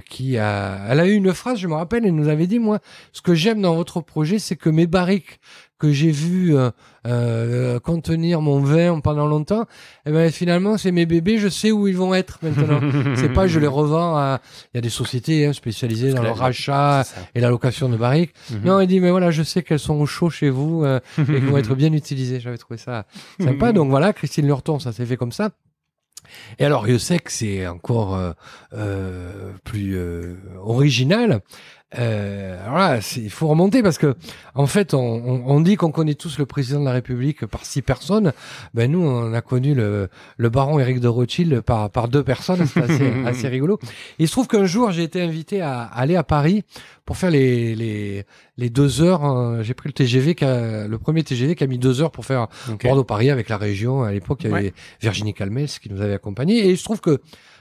Speaker 2: qui a, elle a eu une phrase, je me rappelle, elle nous avait dit moi, ce que j'aime dans votre projet, c'est que mes barriques que j'ai vu euh, euh, contenir mon vin pendant longtemps, et eh ben finalement, c'est mes bébés, je sais où ils vont être maintenant. c'est pas je les revends à. Il y a des sociétés hein, spécialisées dans le rachat et la location de barriques. Mhm. Non, il dit, mais voilà, je sais qu'elles sont au chaud chez vous euh, et qu'elles vont être bien utilisées. J'avais trouvé ça sympa. Donc voilà, Christine Lurton, ça s'est fait comme ça. Et alors, je sais que c'est encore plus original. Euh, alors il faut remonter parce que, en fait, on, dit qu'on connaît tous le président de la République par six personnes. Ben nous, on a connu le, baron Eric de Rothschild par, par deux personnes. C'est assez, rigolo. il se trouve qu'un jour, j'ai été invité à, aller à Paris pour faire les, les, deux heures. Hein. j'ai pris le TGV, le premier TGV qui a mis deux heures pour faire Bordeaux-Paris avec la région. À l'époque, il y avait Virginie Calmes qui nous avait accompagnés. Et il se trouve que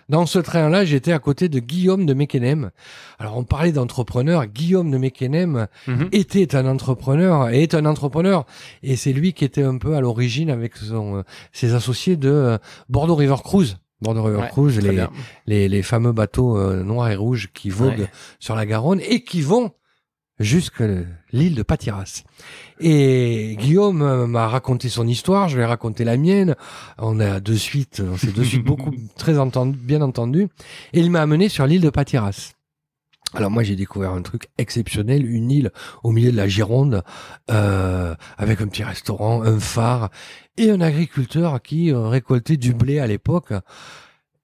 Speaker 2: dans ce train-là, j'étais à côté de Guillaume de Mekenem. Alors, on parlait d'entrepreneur. Guillaume de Mekenem mhm. était un entrepreneur et est un entrepreneur. Et c'est lui qui était un peu à l'origine avec son, euh, ses associés de euh, Bordeaux River Cruise. Bordeaux River Cruise, les, fameux bateaux euh, noirs et rouges qui voguent sur la Garonne et qui vont jusqu'à l'île de Patiras. Et Guillaume m'a raconté son histoire, je vais raconter la mienne. On a de suite, on s'est de suite beaucoup très bien entendu. Et il m'a amené sur l'île de Patiras. Alors moi j'ai découvert un truc exceptionnel, une île au milieu de la Gironde, euh, avec un petit restaurant, un phare et un agriculteur qui euh, récoltait du blé à l'époque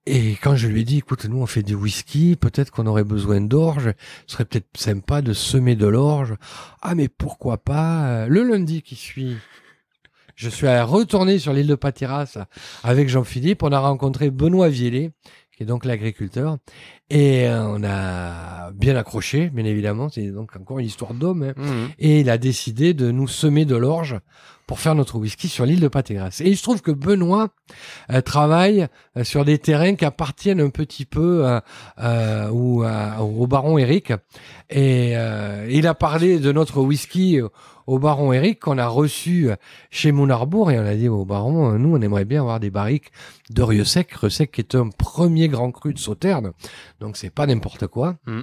Speaker 2: et quand je lui ai dit, écoute, nous on fait du whisky, peut-être qu'on aurait besoin d'orge, ce serait peut-être sympa de semer de l'orge. Ah mais pourquoi pas euh, Le lundi qui suit, je suis retourné sur l'île de Patiras avec Jean-Philippe, on a rencontré Benoît Viellet, qui est donc l'agriculteur, et euh, on a bien accroché, bien évidemment, c'est donc encore une histoire d'homme, hein. mmh. et il a décidé de nous semer de l'orge pour faire notre whisky sur l'île de Pâté-Grasse. Et il se trouve que Benoît euh, travaille euh, sur des terrains qui appartiennent un petit peu euh, ou, au baron Eric. Et il a parlé de notre whisky au baron Eric qu'on a reçu chez Mounarbourg et on a dit au baron, nous on aimerait bien avoir des barriques de Rieux sec, sec qui est un premier grand cru de Sauterne, donc c'est pas n'importe quoi. Mm.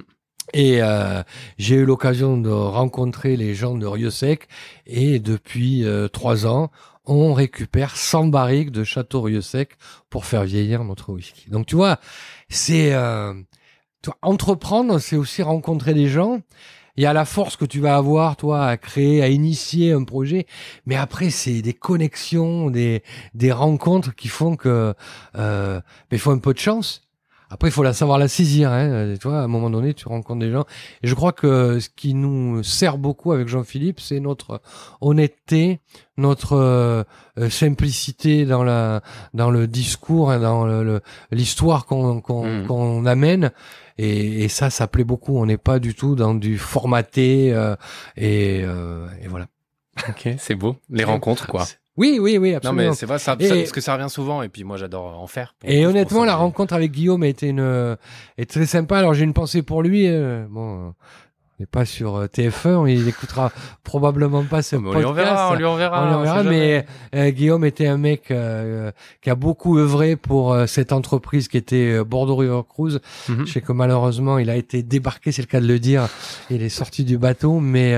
Speaker 2: Et euh, j'ai eu l'occasion de rencontrer les gens de Rieusec et depuis euh, trois ans, on récupère 100 barriques de Château Rieusec pour faire vieillir notre whisky. Donc tu vois, c'est euh, entreprendre, c'est aussi rencontrer des gens. Il y a la force que tu vas avoir, toi, à créer, à initier un projet. Mais après, c'est des connexions, des, des rencontres qui font que... il faut un peu de chance après, il faut la savoir la saisir. Hein. Euh, tu toi, à un moment donné, tu rencontres des gens. Et je crois que ce qui nous sert beaucoup avec Jean-Philippe, c'est notre honnêteté, notre euh, euh, simplicité dans la dans le discours, et hein, dans l'histoire qu'on mmh. qu'on amène. Et, et, ça, ça plaît beaucoup. On n'est pas du tout dans du formaté. et, et voilà. Ok, c'est beau. Les rencontres, quoi.
Speaker 1: Oui, oui, oui, absolument. Non, mais c'est vrai, ça, parce que ça revient souvent, et puis moi j'adore en faire. Et
Speaker 2: honnêtement, la rencontre avec Guillaume a été une, euh, est très sympa. Alors j'ai une pensée pour lui. Euh, bon, on n'est pas sur euh, TF1, il écoutera probablement pas ce podcast. Ah, on lui verra, on lui enverra. On lui enverra mais Guillaume était un mec qui a beaucoup œuvré pour cette entreprise qui était Bordeaux River Cruise. Mhm. Je sais que malheureusement, il a été débarqué, c'est le cas de le dire. Il est sorti du bateau, mais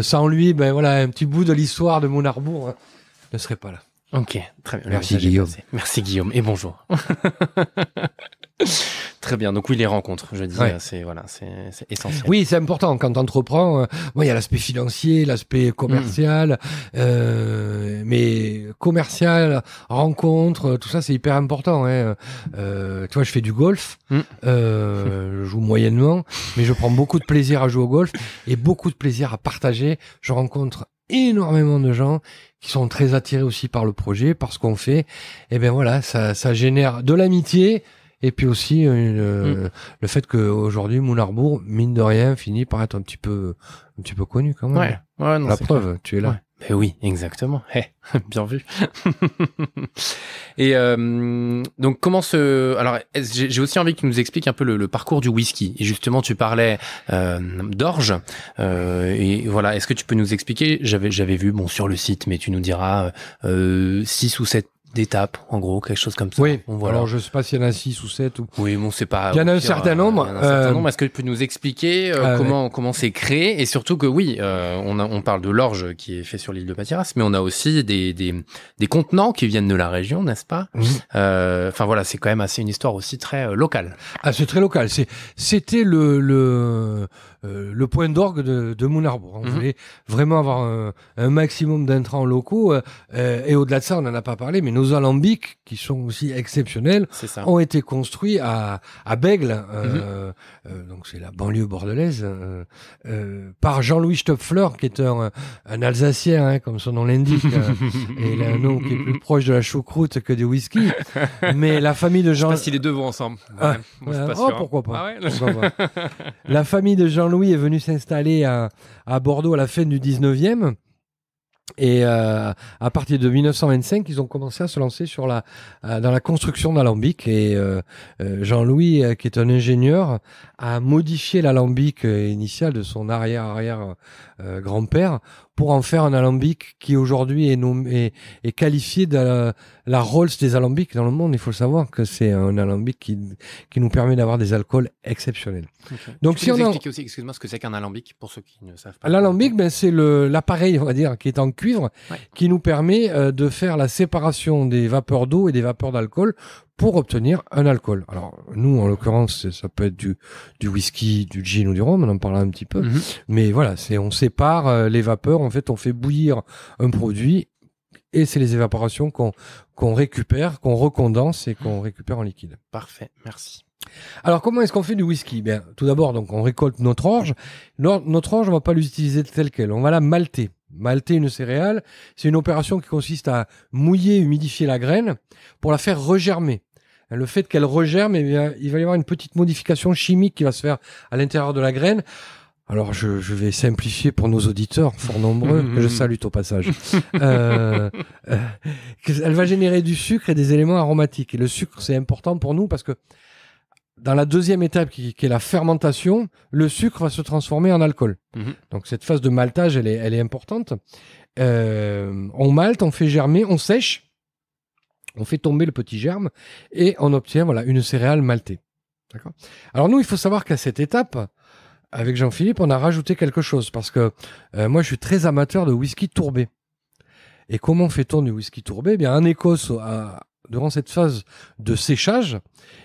Speaker 2: sans lui, ben voilà, un petit bout de l'histoire de mon ne serait pas là. Ok, très bien. Merci Guillaume.
Speaker 1: Merci Guillaume et bonjour. très bien. Donc oui, les rencontres, je disais, c'est voilà, c'est essentiel. Oui, c'est
Speaker 2: important quand on entreprends. bon, euh, il y a l'aspect financier, l'aspect commercial, mmh. euh, mais commercial, rencontre, tout ça, c'est hyper important. Hein. Euh, tu je fais du golf, mmh. euh, je joue moyennement, mais je prends beaucoup de plaisir à jouer au golf et beaucoup de plaisir à partager. Je rencontre énormément de gens qui sont très attirés aussi par le projet, par ce qu'on fait. Et ben voilà, ça, ça génère de l'amitié. Et puis aussi euh, euh, mm. le fait aujourd'hui Moulin-Arbour, mine de rien, finit par être un petit peu, un petit peu connu quand même. Ouais, non, la preuve, tu es là. Eh oui,
Speaker 1: exactement. Eh, bien vu. et euh, donc, comment se. Alors, j'ai aussi envie que tu nous expliques un peu le, parcours du whisky. Et justement, tu parlais euh, d'orge. Euh, et voilà, est-ce que tu peux nous expliquer J'avais j'avais vu, bon, sur le site, mais tu nous diras 6 ou 7 d'étapes, en gros, quelque chose comme ça. Oui, voit alors
Speaker 2: je sais pas s'il y en a 6 ou 7. Ou...
Speaker 1: Oui, bon, c'est pas... Il y en a un certain hein. nombre. Il un certain euh, nombre. Est-ce que tu peux nous expliquer euh, ah, comment comment c'est créé Et surtout que oui, euh, on, a, on parle de l'orge qui est fait sur l'île de Patiras, mais on a aussi des, des, des contenants qui viennent de la région, n'est-ce pas Enfin voilà,
Speaker 2: c'est quand même assez une histoire aussi très locale. Ah, c'est très local. c'est C'était le... le euh, le point d'orgue de, de arbre, On voulait vraiment avoir un, maximum d'intrants locaux. Euh, euh, et au-delà de ça, on n'en a pas parlé, mais nos alambics, qui sont aussi exceptionnels, ont été construits à, à Bègle, mhm. donc c'est la banlieue bordelaise, par Jean-Louis Stopfleur, qui est un, Alsacien, hein, comme son nom l'indique. et il a un nom qui est plus proche de la choucroute que du whisky. mais la famille de Jean... Je sais pas si les
Speaker 1: deux vont ensemble. Ah. Ah. pas oh, sûr, pourquoi pas. Ah
Speaker 2: la famille de Jean jean louis est venu s'installer à, Bordeaux à la fin du 19e. Et euh, à partir de 1925, ils ont commencé à se lancer euh, dans la construction d'alambic. Et euh, Jean-Louis, qui est un ingénieur, a modifié l'alambic initial de son arrière-arrière-grand-père pour en faire un alambic qui aujourd'hui est, qualifié de la, Rolls des alambics dans le monde. Il faut savoir que c'est un alambic qui, nous permet d'avoir des alcools exceptionnels. Donc, si on nous aussi,
Speaker 1: excuse-moi, ce que c'est qu'un alambic pour ceux qui ne savent pas.
Speaker 2: L'alambic, ben, c'est l'appareil, on va dire, qui est en cuivre, qui nous permet euh, de faire la séparation des vapeurs d'eau et des vapeurs d'alcool pour obtenir un alcool. Alors nous, en l'occurrence, ça peut être du, du whisky, du gin ou du rhum, on en parlera un petit peu. Mhm. Mais voilà, c'est on sépare euh, les vapeurs. En fait, on fait bouillir un produit et c'est les évaporations qu'on qu'on récupère, qu'on recondense et qu'on récupère en liquide.
Speaker 1: Parfait, merci.
Speaker 2: Alors comment est-ce qu'on fait du whisky tout d'abord, donc on récolte notre orge. Notre orge, on va pas l'utiliser telle quelle, on va la malter. Malter une céréale, c'est une opération qui consiste à mouiller, humidifier la graine pour la faire regermer le fait qu'elle regerme, eh il va y avoir une petite modification chimique qui va se faire à l'intérieur de la graine. Alors je, vais simplifier pour nos auditeurs, fort mm-hmm. nombreux, que je salue au passage. Euh, euh, elle va générer du sucre et des éléments aromatiques. Et le sucre, c'est important pour nous parce que dans la deuxième étape qui, est la fermentation, le sucre va se transformer en alcool. Mm-hmm. Donc cette phase de maltage, elle est, importante. Euh, on malte, on fait germer, on sèche on fait tomber le petit germe et on obtient voilà, une céréale maltée. D'accord Alors nous, il faut savoir qu'à cette étape, avec Jean-Philippe, on a rajouté quelque chose parce que euh, moi, je suis très amateur de whisky tourbé. Et comment fait-on du whisky tourbé eh Bien, un Écosse, durant cette phase de séchage,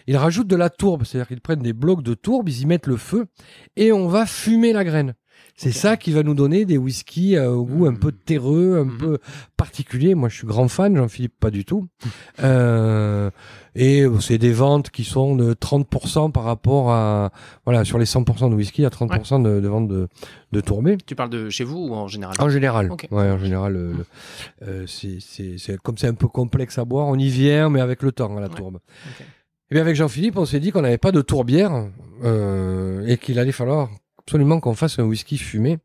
Speaker 2: il rajoute de la tourbe, c'est-à-dire qu'ils prennent des blocs de tourbe, ils y mettent le feu et on va fumer la graine. C'est ça qui va nous donner des whiskies euh, au goût un mmh. peu terreux, un mmh. peu particulier. Moi, je suis grand fan, Jean-Philippe, pas du tout. Euh, et euh, c'est des ventes qui sont de 30% par rapport à... Voilà, sur les 100% de whisky, à 30% de, de ventes de, de
Speaker 1: Tu parles de chez vous ou en général En général.
Speaker 2: Ouais, en général. Mmh. c'est comme c'est un peu complexe à boire, on y vient, mais avec le temps, à la tourbe. Et bien avec Jean-Philippe, on s'est dit qu'on n'avait pas de tourbière et qu'il allait falloir absolument qu'on fasse un whisky fumé. Et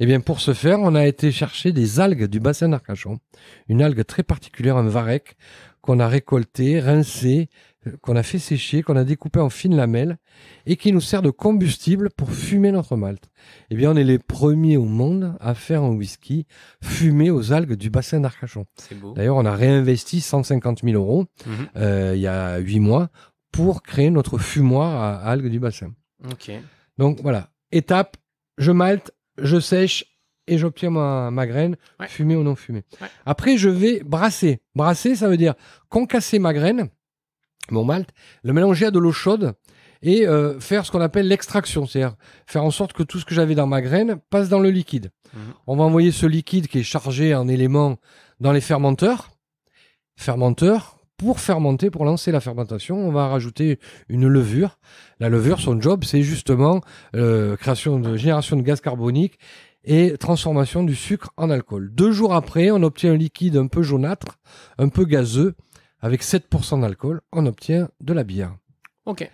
Speaker 2: eh bien pour ce faire, on a été chercher des algues du bassin d'Arcachon, une algue très particulière, un varec, qu'on a récolté, rincé, euh, qu'on a fait sécher, qu'on a découpé en fines lamelles et qui nous sert de combustible pour fumer notre malt. et eh bien, on est les premiers au monde à faire un whisky fumé aux algues du bassin d'Arcachon. D'ailleurs, on a réinvesti 150 000 euros mhm. euh, il y a 8 mois pour créer notre fumoir à algues du bassin. Ok. Donc voilà, étape, je malte, je sèche et j'obtiens ma, graine, fumée ou non fumée. Après, je vais brasser. Brasser, ça veut dire concasser ma graine, mon malt, le mélanger à de l'eau chaude et euh, faire ce qu'on appelle l'extraction, c'est-à-dire faire en sorte que tout ce que j'avais dans ma graine passe dans le liquide. Mhm. On va envoyer ce liquide qui est chargé en éléments dans les fermenteurs. Fermenteurs, pour fermenter, pour lancer la fermentation, on va rajouter une levure. La levure, son job, c'est justement euh, création de génération de gaz carbonique et transformation du sucre en alcool. Deux jours après, on obtient un liquide un peu jaunâtre, un peu gazeux, avec 7% d'alcool, on obtient de la bière. Ok.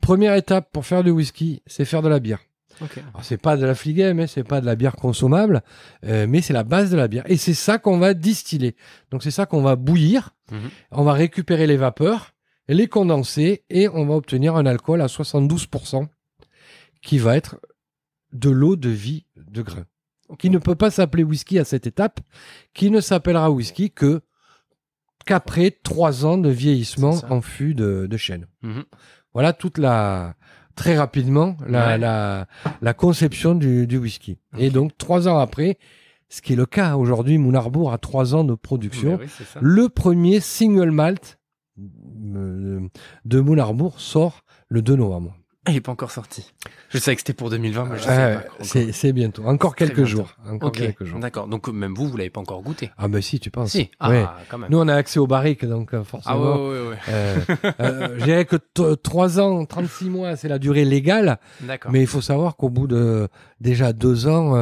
Speaker 2: Première étape pour faire du whisky, c'est faire de la bière. Okay. C'est pas de la fligame, hein, mais c'est pas de la bière consommable, euh, mais c'est la base de la bière. Et c'est ça qu'on va distiller. Donc c'est ça qu'on va bouillir. Mhm. On va récupérer les vapeurs, les condenser et on va obtenir un alcool à 72% qui va être de l'eau de vie de grain. Qui ne peut pas s'appeler whisky à cette étape, qui ne s'appellera whisky que qu'après trois ans de vieillissement en fût de, de chêne. Mhm. Voilà toute la, très rapidement la, la, conception du, whisky. Et donc, trois ans après, ce qui est le cas aujourd'hui, moulin a trois ans de production. Ben le premier single malt euh, de moulin sort le 2 novembre. Ah, il n'est pas encore sorti.
Speaker 1: Je savais que c'était pour 2020, mais je ah, sais pas. C'est, bientôt. Encore quelques jours. Encore quelques jours. D'accord. Donc même vous, vous l'avez pas encore goûté. Ah ben si, tu penses. Si. Ah, ouais. quand même. Nous, on
Speaker 2: a accès aux barriques, donc forcément. Euh, ah ouais, ouais, euh, euh, je dirais que 3 euh, ans, 36 mois, c'est la durée légale. D'accord. Mais il faut savoir qu'au bout de déjà 2 ans,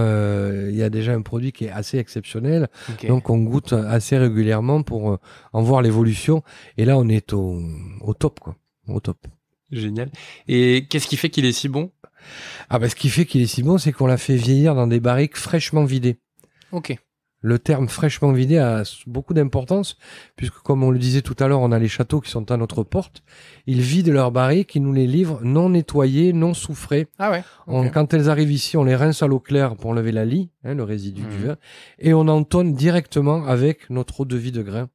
Speaker 2: il y a déjà un produit qui est assez exceptionnel. Donc on goûte assez régulièrement pour en voir l'évolution. Et là, on est au, au top, quoi. Au top.
Speaker 1: Génial. Et qu'est-ce qui fait qu'il est si bon
Speaker 2: Ah bah ce qui fait qu'il est si bon, c'est qu'on l'a fait vieillir dans des barriques fraîchement vidées. Ok. Le terme fraîchement vidé a beaucoup d'importance, puisque comme on le disait tout à l'heure, on a les châteaux qui sont à notre porte. Ils vident leurs barriques, ils nous les livrent non nettoyées, non souffrées. Ah ouais. quand elles arrivent ici, on les rince à l'eau claire pour enlever la lie, hein, le résidu du mmh. vin, et on entonne directement avec notre eau de vie de grain.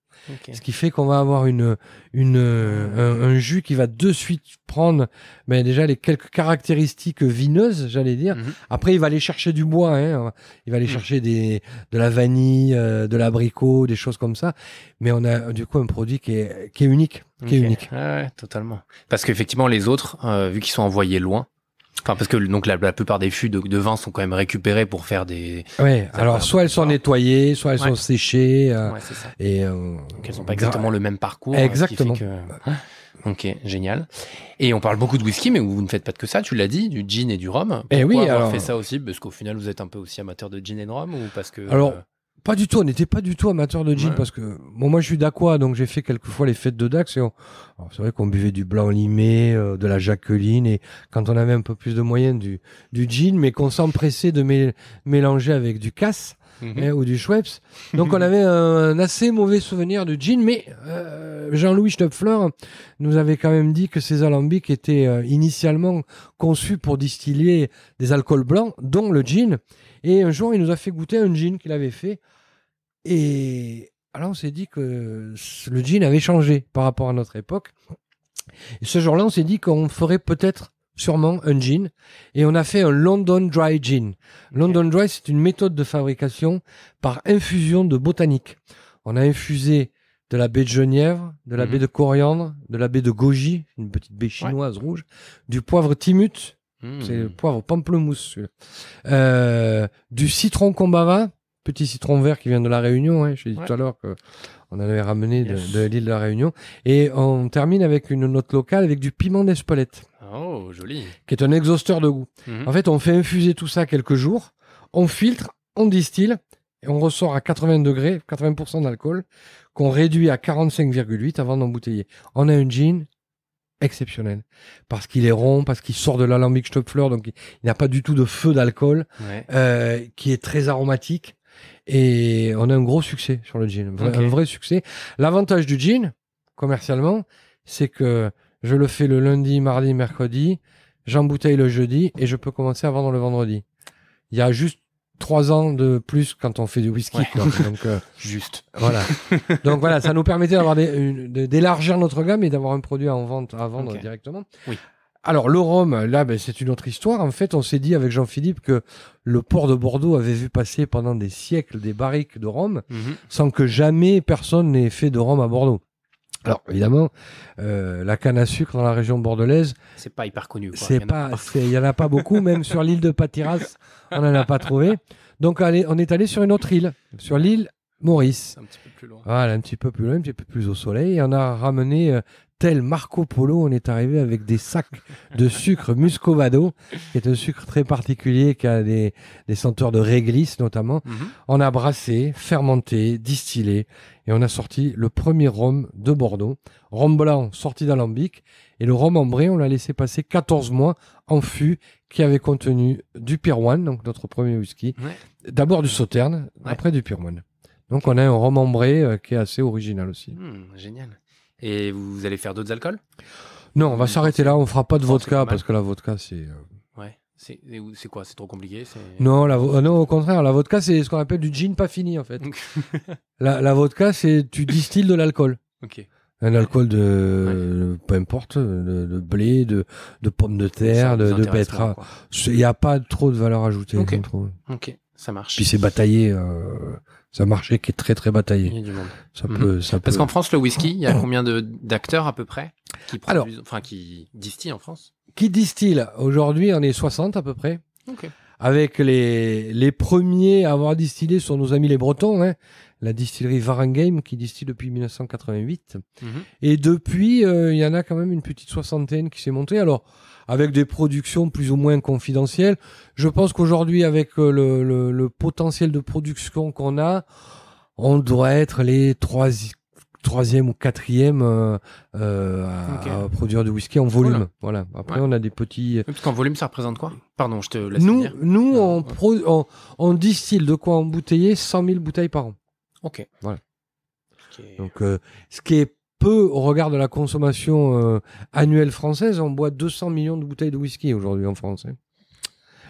Speaker 2: Ce qui fait qu'on va avoir une, une, euh, un, jus qui va de suite prendre mais ben, déjà les quelques caractéristiques vineuses, j'allais dire. Mhm. Après, il va aller chercher du bois, hein. il va aller mhm. chercher des, de la vanille, euh, de l'abricot, des choses comme ça. Mais on a du coup un produit qui est, unique. Qui est unique. totalement.
Speaker 1: Parce qu'effectivement, les autres, euh, vu qu'ils sont envoyés loin, parce que donc la, plupart des fûts de, vin sont quand même récupérés pour faire des. Ouais. Alors
Speaker 2: soit elles sont nettoyées, soit elles sont séchées. Euh, et euh, elles n'ont pas exactement le même parcours. Hein, exactement. Hein.
Speaker 1: Ok, génial. Et on parle beaucoup de whisky, mais vous ne faites pas que ça. Tu l'as dit, du gin et du rhum. Eh Pourquoi et oui, avoir fait ça aussi Parce qu'au final, vous êtes un peu aussi amateur de gin et de rhum, ou parce que. Alors, euh,
Speaker 2: pas du tout, on n'était pas du tout amateur de gin parce que bon, moi je suis d'aqua donc j'ai fait quelques fois les fêtes de Dax et c'est vrai qu'on buvait du blanc limé, euh, de la Jacqueline et quand on avait un peu plus de moyens du, du gin mais qu'on s'empressait de mélanger avec du casse mhm. hein, ou du Schweppes. Donc on avait un, assez mauvais souvenir de gin mais euh, Jean-Louis Schnupfler nous avait quand même dit que ces alambics étaient euh, initialement conçus pour distiller des alcools blancs dont le gin et un jour, il nous a fait goûter un gin qu'il avait fait. Et alors, on s'est dit que le gin avait changé par rapport à notre époque. Et ce jour-là, on s'est dit qu'on ferait peut-être sûrement un gin. Et on a fait un London Dry Gin. London Dry, c'est une méthode de fabrication par infusion de botanique. On a infusé de la baie de Genièvre, de la mhm. baie de Coriandre, de la baie de Goji, une petite baie chinoise rouge, du poivre timut, Mmh. C'est le poivre pamplemousse. Euh, du citron combava, petit citron vert qui vient de la Réunion. Hein. je ouais. tout à l'heure qu'on avait ramené de, l'île de la Réunion. Et on termine avec une note locale avec du piment d'Espelette. Oh, joli. Qui est un exhausteur de goût. Mmh. En fait, on fait infuser tout ça quelques jours, on filtre, on distille et on ressort à 80 degrés, 80% d'alcool, qu'on réduit à 45,8 avant d'embouteiller. On a un gin exceptionnel. Parce qu'il est rond, parce qu'il sort de l'alambic fleur, donc il n'a pas du tout de feu d'alcool, euh, qui est très aromatique. Et on a un gros succès sur le gin, un vrai succès. L'avantage du gin, commercialement, c'est que je le fais le lundi, mardi, mercredi, j'embouteille le jeudi et je peux commencer à vendre le vendredi. Il y a juste trois ans de plus quand on fait du whisky. Quoi. Donc, euh, Juste. Voilà. Donc voilà, ça nous permettait d'avoir d'élargir notre gamme et d'avoir un produit à, en à vendre directement. Oui. Alors le rhum, là, ben, c'est une autre histoire. En fait, on s'est dit avec Jean-Philippe que le port de Bordeaux avait vu passer pendant des siècles des barriques de rhum, mhm. sans que jamais personne n'ait fait de rhum à Bordeaux. Alors évidemment, euh, la canne à sucre dans la région bordelaise, c'est pas hyper connu. C'est pas, il y en a pas beaucoup, même sur l'île de Patiras, on en a pas trouvé. Donc on est allé sur une autre île, sur l'île Maurice. Un petit peu plus loin. Voilà, un petit peu plus loin, un petit peu plus au soleil. Et on a ramené euh, tel Marco Polo, on est arrivé avec des sacs de sucre muscovado, qui est un sucre très particulier, qui a des, senteurs de réglisse notamment. Mhm. On a brassé, fermenté, distillé, et on a sorti le premier rhum de Bordeaux. Rhum blanc sorti d'alambic, et le rhum ambré, on l'a laissé passer 14 mois en fût, qui avait contenu du pirouane, donc notre premier whisky. D'abord du Sauterne, après du pirouane. Donc on a un rhum ambré euh, qui est assez original aussi.
Speaker 1: Hmm, génial. Et vous allez faire d'autres alcools
Speaker 2: Non, on va hmm, s'arrêter là. On fera pas de vodka parce que la vodka, c'est.
Speaker 1: Euh, ouais. C'est quoi C'est trop compliqué non, euh, non,
Speaker 2: au contraire, la vodka, c'est ce qu'on appelle du gin pas fini, en fait. la, vodka, c'est tu distilles de l'alcool. Ok. Un alcool de, peu importe, euh, de, blé, de, pommes de terre, de, pétra. Il n'y a pas trop de valeur ajoutée. Ok, ok, ça marche. Puis c'est bataillé c'est un marché qui est très très bataillé. du monde. Ça mhm. peut, ça Parce qu'en France, le whisky, il y a
Speaker 1: combien d'acteurs à peu près qui, enfin, qui distillent en France
Speaker 2: Qui distillent Aujourd'hui, on est 60 à peu près. Avec les, les premiers à avoir distillé sont nos amis les Bretons, hein, la distillerie Varangame qui distille depuis 1988. Mhm. Et depuis, euh, il y en a quand même une petite soixantaine qui s'est montée. Alors, avec des productions plus ou moins confidentielles. Je pense qu'aujourd'hui, avec euh, le, potentiel de production qu'on a, on doit être les trois, troisième ou quatrième euh, euh, à, produire du whisky en volume. Voilà. Après, on a des petits. Parce qu'en volume, ça représente quoi Pardon, je te laisse. Nous, nous, on, distille de quoi embouteiller 100 000 bouteilles par an. Ok. Voilà. Donc, ce qui est peu au regard de la consommation euh, annuelle française. On boit 200 millions de bouteilles de whisky aujourd'hui en France. Hein.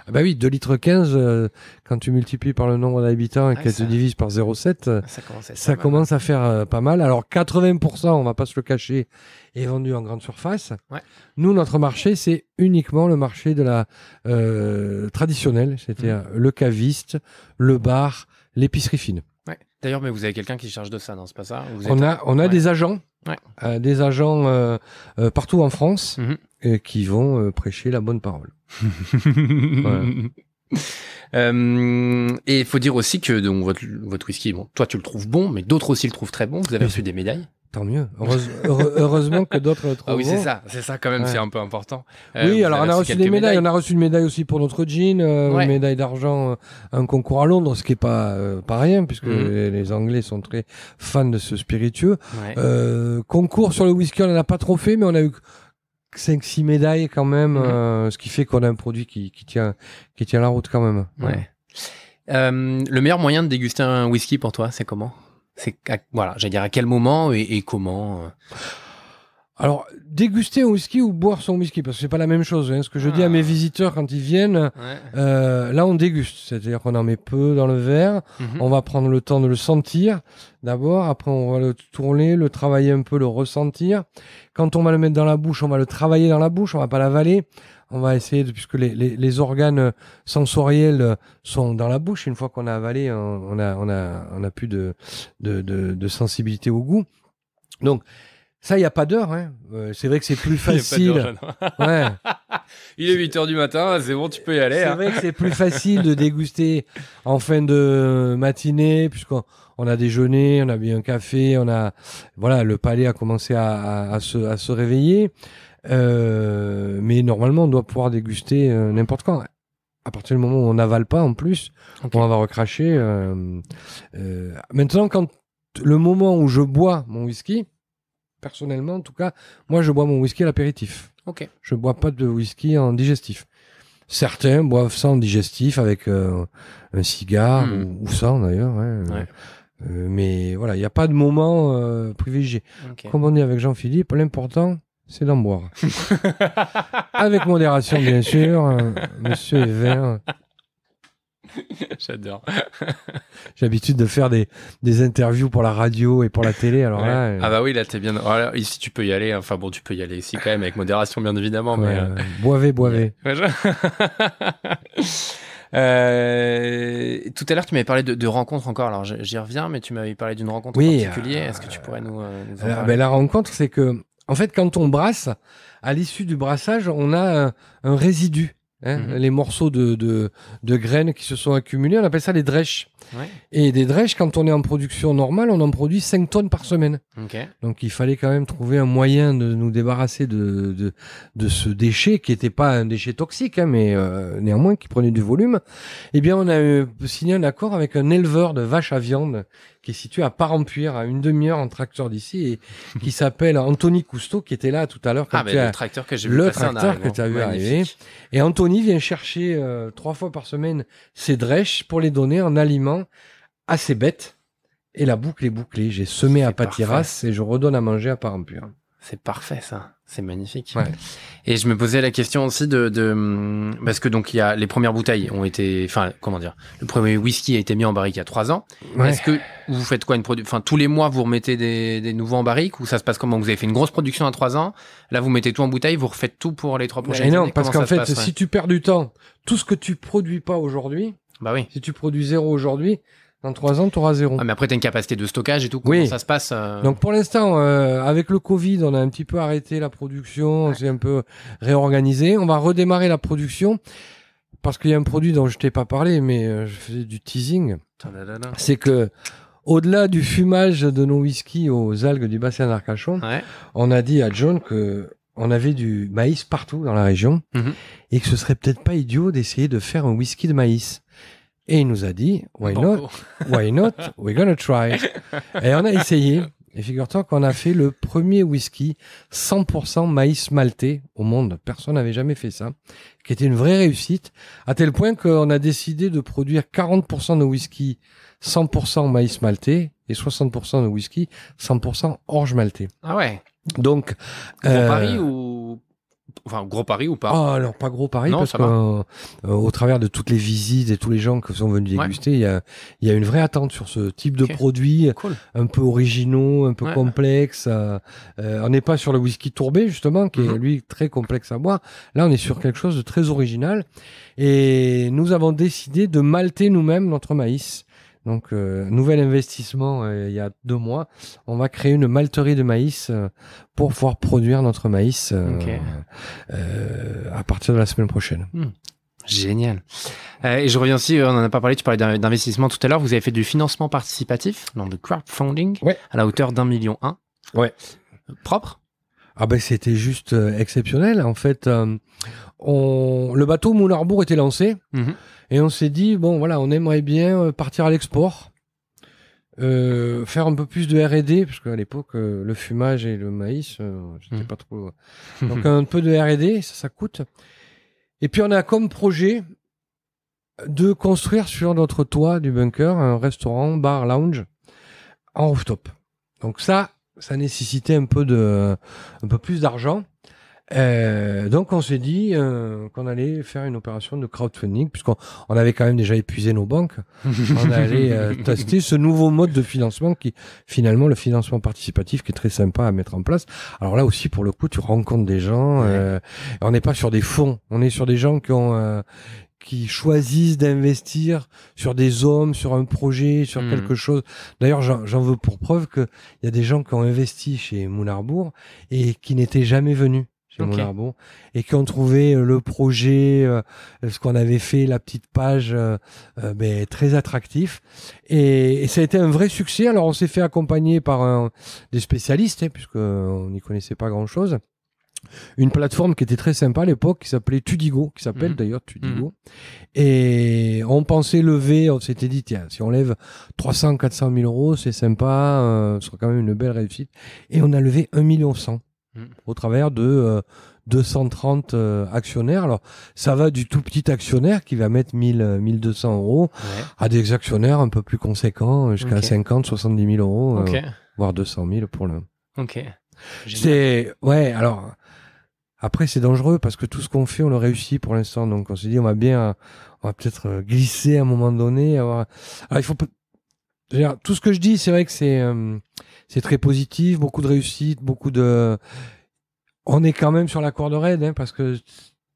Speaker 2: Ah bah oui, 2 litres 15, euh, quand tu multiplies par le nombre d'habitants et ah, que tu divises par 0,7, ah, ça commence à, ça commence à faire euh, pas mal. Alors 80%, on va pas se le cacher, est vendu en grande surface. Nous, notre marché, c'est uniquement le marché de la traditionnelle, c'est-à-dire mm. le caviste, le bar, l'épicerie fine.
Speaker 1: D'ailleurs, mais vous avez quelqu'un qui charge de ça, non C'est pas ça On a, on a
Speaker 2: des agents Ouais. Euh, des agents euh, euh, partout en France mhm. qui vont prêcher la bonne parole.
Speaker 1: et il faut dire aussi que donc, votre, whisky, bon, toi tu le trouves bon, mais d'autres aussi le trouvent très bon. Vous avez reçu des médailles. Tant mieux. heureusement
Speaker 2: que d'autres trouvent. Ah oui, c'est ça, c'est ça quand même, c'est un peu
Speaker 1: important. oui, euh, alors on a reçu des médailles. On a
Speaker 2: reçu une médaille aussi pour notre jean, euh, une médaille d'argent euh, un concours à Londres, ce qui n'est pas pas rien puisque mhm. les, Anglais sont très fans de ce spiritueux. concours sur le whisky, on n'en a pas trop fait, mais on a eu 5 six médailles quand même, mhm. ce qui fait qu'on a un produit qui, qui, tient qui tient la route quand même.
Speaker 1: le meilleur moyen de déguster un whisky pour toi, c'est comment
Speaker 2: c'est voilà, j'allais dire à quel moment et, comment. Euh. Alors, déguster un whisky ou boire son whisky, parce que c'est pas la même chose. Hein. Ce que je dis à mes ah. visiteurs quand ils viennent, euh, là on déguste, c'est-à-dire qu'on en met peu dans le verre, mhm. on va prendre le temps de le sentir d'abord, après on va le tourner, le travailler un peu, le ressentir. Quand on va le mettre dans la bouche, on va le travailler dans la bouche, on va pas l'avaler, on va essayer, de, puisque les, organes euh, sensoriels euh, sont dans la bouche, une fois qu'on a avalé, euh, on n'a on a, on a plus de, de, sensibilité au goût. Donc, ça, il n'y a pas d'heure. Hein. c'est vrai que c'est plus facile.
Speaker 1: il, est 8 heures du matin, c'est bon, tu peux y aller. C'est hein. vrai que c'est plus facile de
Speaker 2: déguster en fin de matinée, puisqu'on a déjeuné, on a bu un café, on a voilà, le palais a commencé se, à se, réveiller. Euh, mais normalement, on doit pouvoir déguster euh, n'importe quand. À partir du moment où on n'avale pas, en plus, on va recracher. Euh, maintenant, quand le moment où je bois mon whisky, personnellement, en tout cas, moi, je bois mon whisky à l'apéritif. Ok. Je bois pas de whisky en digestif. Certains boivent ça en digestif avec un cigare hmm. ou, sans d'ailleurs. mais voilà, il n'y a pas de moment privilégié. Comme on dit avec Jean-Philippe, l'important, c'est d'en boire. Avec modération, bien sûr. Euh, monsieur est J'adore. J'ai l'habitude de faire des, interviews pour la radio et pour la télé. Alors euh, Ah
Speaker 1: bah oui, là t'es bien. Oh ici tu peux y aller. Enfin bon, tu peux y aller ici quand même avec modération, bien évidemment. mais, euh, Boivez, boivez. tout à l'heure, tu m'avais parlé de, de, rencontres encore. Alors j'y reviens, mais tu m'avais parlé d'une rencontre en particulier. Est-ce que tu
Speaker 2: pourrais nous. Ben, la rencontre, c'est que en fait, quand on brasse, à l'issue du brassage, on a un, résidu. Hein, mhm. les morceaux de, graines qui se sont accumulés, on appelle ça les drèches. Et des drèches, quand on est en production normale, on en produit 5 tonnes par semaine. Donc il fallait quand même trouver un moyen de nous débarrasser de, ce déchet qui n'était pas un déchet toxique, hein, mais euh, néanmoins qui prenait du volume. Eh bien, on a euh, signé un accord avec un éleveur de vaches à viande qui est situé à Parampuire, à une demi-heure en tracteur d'ici, et qui s'appelle Anthony Cousteau, qui était là tout à l'heure. Ah, le tracteur que j'ai vu Le tracteur que tu as vu arriver. Et Anthony vient chercher euh, trois fois par semaine ses drèches pour les donner en aliment à ses bêtes. Et la boucle est bouclée. J'ai semé à Patiras et je redonne à manger à Par-en-Puir. C'est parfait, ça. C'est magnifique.
Speaker 1: Et je me posais la question aussi de, de parce que donc il y a les premières bouteilles ont été, enfin comment dire, le premier whisky a été mis en barrique il y a trois ans. Est-ce que vous faites quoi une enfin tous les mois vous remettez des, nouveaux en barrique ou ça se passe comment Vous avez fait une grosse production à trois ans, là vous mettez tout en bouteille, vous refaites tout pour les trois prochaines. non, parce qu'en fait si tu
Speaker 2: perds du temps, tout ce que tu produis pas aujourd'hui, bah oui. Si tu produis zéro aujourd'hui, dans 3 ans, tu auras zéro. Ah, mais
Speaker 1: après, tu as une capacité de stockage et tout. oui. ça se passe euh Donc
Speaker 2: pour l'instant, euh, avec le Covid, on a un petit peu arrêté la production, on s'est un peu réorganisé. On va redémarrer la production parce qu'il y a un produit dont je t'ai pas parlé, mais euh, je faisais du teasing. C'est que au-delà du fumage de nos whisky aux algues du bassin d'Arcachon, on a dit à John que on avait du maïs partout dans la région mhm. et que ce serait peut-être pas idiot d'essayer de faire un whisky de maïs. Et il nous a dit, why not, why not, we're gonna try. Et on a essayé. Et figure-toi qu'on a fait le premier whisky 100% maïs maltais au monde. Personne n'avait jamais fait ça. Qui était une vraie réussite. À tel point qu'on a décidé de produire 40% de whisky 100% maïs maltais et 60% de whisky 100% orge malté. Ah ouais. Donc. Euh, Paris
Speaker 1: ou Enfin, gros pari ou pas Ah pas gros pari, parce qu'au euh,
Speaker 2: euh, travers de toutes les visites et tous les gens qui sont venus déguster, il y, a, une vraie attente sur ce type de produit, un peu originaux, un peu complexe. Euh, on n'est pas sur le whisky tourbé, justement, qui est mhm. lui très complexe à boire. Là, on est sur quelque chose de très original. Et nous avons décidé de malter nous-mêmes notre maïs. Donc, euh, nouvel investissement euh, il y a deux mois. On va créer une malterie de maïs euh, pour pouvoir produire notre maïs à partir de la semaine prochaine. Hmm.
Speaker 1: Génial. et je reviens aussi, on n'en a pas parlé, tu parlais d'investissement tout à l'heure. Vous avez fait du financement participatif, donc de crowdfunding,
Speaker 2: à la hauteur d'un million un. Ouais. Propre ah ben c'était juste exceptionnel. En fait, le bateau Moulin était lancé mhm. et on s'est dit bon voilà on aimerait bien euh, partir à l'export euh, faire un peu plus de R&D parce qu'à l'époque euh, le fumage et le maïs j'étais mhm. pas trop donc un peu de R&D ça coûte et puis on a comme projet de construire sur notre toit du bunker un restaurant bar lounge en rooftop donc ça ça nécessitait un peu de un peu plus d'argent euh, donc on s'est dit euh, qu'on allait faire une opération de crowdfunding puisqu'on on avait quand même déjà épuisé nos banques. on allait euh, tester ce nouveau mode de financement qui finalement le financement participatif qui est très sympa à mettre en place. Alors là aussi pour le coup tu rencontres des gens. Euh, on n'est pas sur des fonds, on est sur des gens qui ont qui choisissent d'investir sur des hommes, sur un projet, sur hmm. quelque chose. D'ailleurs, j'en veux pour preuve qu'il y a des gens qui ont investi chez Moulin et qui n'étaient jamais venus et qui ont trouvé euh, le projet, euh, ce qu'on avait fait, la petite page, euh, ben, très attractif. Et, ça a été un vrai succès. Alors on s'est fait accompagner par des spécialistes, hein, puisqu'on n'y connaissait pas grand-chose. Une plateforme qui était très sympa à l'époque, qui s'appelait Tudigo, qui s'appelle mmh. d'ailleurs Tudigo. Mmh. Et on pensait lever, on s'était dit, tiens, si on lève 300, 400 000 euros, c'est sympa, ce sera quand même une belle réussite. Et on a levé 1 million 000. Mm. au travers de 230 euh, euh, actionnaires. Alors, ça va du tout petit actionnaire qui va mettre 1000, 1200 euh, euros à des actionnaires un peu plus conséquents, jusqu'à 50, 70 000 euros, voire 200 000 pour le. Ok. C'est ouais. Alors après, c'est dangereux parce que tout ce qu'on fait, on le réussit pour l'instant. Donc, on s'est dit, on va bien, on va peut-être glisser à un moment donné. Avoir... Alors, il faut. Tout ce que je dis, c'est vrai que c'est c'est très positif, beaucoup de réussite, beaucoup de. On est quand même sur la corde raide, hein, parce que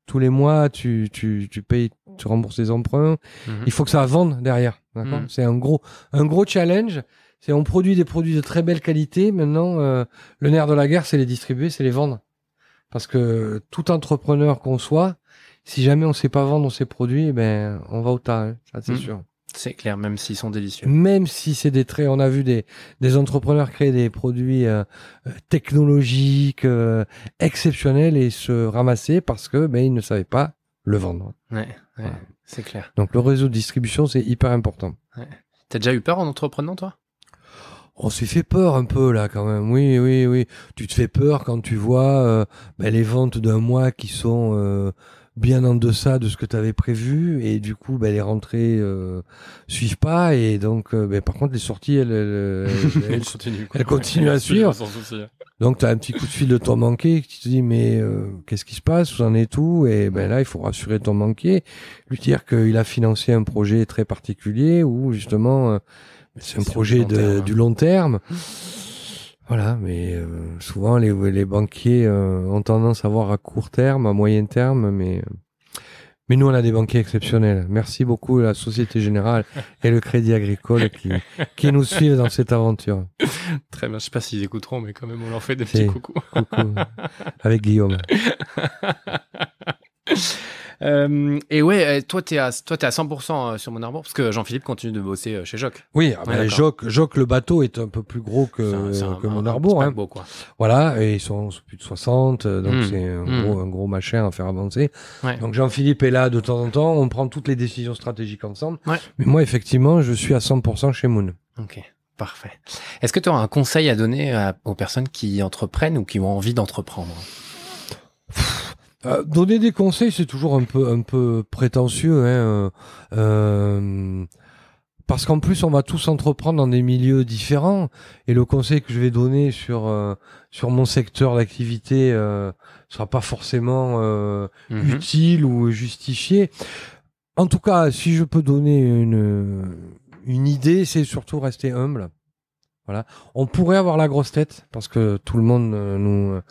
Speaker 2: tous les mois, tu, tu, tu payes, tu rembourses les emprunts. Mhm. Il faut que ça vende derrière. Mhm. C'est un gros, un gros challenge. C'est on produit des produits de très belle qualité. Maintenant, euh, le nerf de la guerre, c'est les distribuer, c'est les vendre. Parce que tout entrepreneur qu'on soit, si jamais on sait pas vendre ses produits, eh ben on va au tas, hein, ça c'est mhm. sûr.
Speaker 1: C'est clair, même s'ils sont délicieux.
Speaker 2: Même si c'est des traits, on a vu des, entrepreneurs créer des produits euh, euh, technologiques euh, exceptionnels et se ramasser parce que ben, ils ne savaient pas le vendre.
Speaker 1: Ouais, c'est clair. Donc
Speaker 2: le réseau de distribution, c'est hyper important.
Speaker 1: T'as déjà eu peur en entreprenant, toi
Speaker 2: on s'est fait peur un peu là quand même. Oui, oui, oui. Tu te fais peur quand tu vois ben, les ventes d'un mois qui sont bien en deçà de ce que tu avais prévu et du coup bah, les rentrées euh, suivent pas et donc euh, bah, par contre les sorties elles, elles, elles, continuent à suivre donc tu as un petit coup de fil de ton manqué qui te dit mais euh, qu'est-ce qui se passe, où en est tout et ben là il faut rassurer ton manqué, lui dire qu'il a financé un projet très particulier où justement c'est un projet de, du hein. long terme Voilà, mais euh, souvent les, banquiers euh, ont tendance à voir à court terme, à moyen terme, mais, euh, mais nous on a des banquiers exceptionnels. Merci beaucoup à la Société Générale et le Crédit Agricole qui, nous suivent dans cette aventure.
Speaker 1: Très bien, je ne sais pas s'ils écouteront, mais quand même on leur fait des petits coucous. coucou.
Speaker 2: Avec Guillaume.
Speaker 1: Euh, et ouais, euh, toi, tu es, à, toi, es à 100% euh, sur mon arbre parce que Jean-Philippe continue de bosser chez Jock. Oui, ah ben, Jock,
Speaker 2: le bateau est un peu plus gros que, un, que un, mon Hein. Beau, quoi. Voilà, et ils sont plus de 60, donc hmm. c'est un, hmm. gros, un, gros, machin à faire avancer. Donc Jean-Philippe est là de temps en temps, on prend toutes les décisions stratégiques ensemble. Mais moi, effectivement, je suis à 100% chez Moon. Ok. Parfait. Est-ce que
Speaker 1: tu as un conseil à donner aux personnes qui entreprennent ou qui ont envie d'entreprendre
Speaker 2: euh, donner des conseils, c'est toujours un peu, un peu prétentieux. Hein, euh, euh, parce qu'en plus, on va tous entreprendre dans des milieux différents. Et le conseil que je vais donner sur, sur mon secteur d'activité ne sera pas forcément mhm. utile ou justifié. En tout cas, si je peux donner une, une idée, c'est surtout rester humble. Voilà. On pourrait avoir la grosse tête parce que tout le monde euh, nous euh,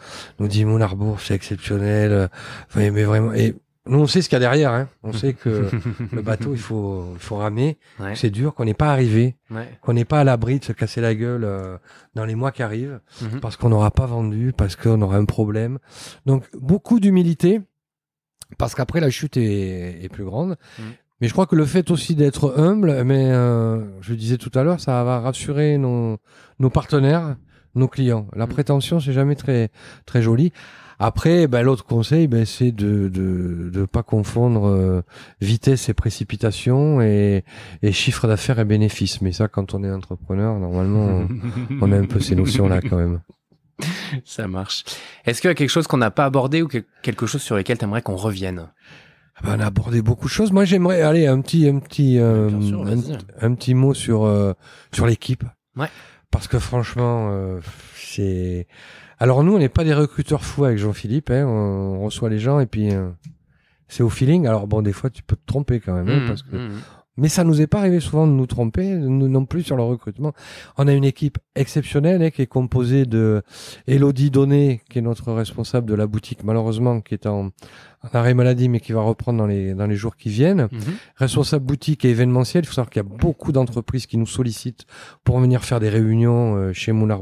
Speaker 2: nous dit mon arbour c'est exceptionnel. Euh, mais vraiment et nous on sait ce qu'il y a derrière. Hein. On sait que le bateau il faut il faut ramer. C'est dur qu'on n'est pas arrivé, qu'on n'est pas à l'abri de se casser la gueule dans les mois qui arrivent mhm. parce qu'on n'aura pas vendu, parce qu'on aura un problème. Donc beaucoup d'humilité parce qu'après la chute est, plus grande, mhm. Mais je crois que le fait aussi d'être humble, mais euh, je le disais tout à l'heure, ça va rassurer nos, partenaires, nos clients. La mm. prétention, c'est jamais très, très joli. Après, ben, l'autre conseil, ben, c'est de ne de, pas confondre euh, vitesse et précipitation et, et chiffre d'affaires et bénéfices. Mais ça, quand on est entrepreneur, normalement, on, a un peu ces notions-là quand même.
Speaker 1: Ça marche. Est-ce qu'il y a quelque chose qu'on n'a pas abordé ou quelque chose sur lequel tu aimerais qu'on revienne
Speaker 2: ah ben, on a abordé beaucoup de choses. Moi, j'aimerais aller un petit, un petit, euh, un, petit mot sur euh, sur l'équipe. Ouais. Parce que franchement, euh, c'est. Alors nous, on n'est pas des recruteurs fous avec Jean-Philippe. Hein. on, reçoit les gens et puis c'est au feeling. Alors bon, des fois, tu peux te tromper quand même, hein, mmh, parce que mmh, mmh. Mais ça nous est pas arrivé souvent de nous tromper, nous non plus sur le recrutement. On a une équipe exceptionnelle hein, qui est composée de Elodie Donnet, qui est notre responsable de la boutique, malheureusement, qui est en, arrêt maladie, mais qui va reprendre dans les, dans les jours qui viennent. Mhm. Responsable boutique et événementiel. Il faut savoir qu'il y a beaucoup d'entreprises qui nous sollicitent pour venir faire des réunions euh, chez moulin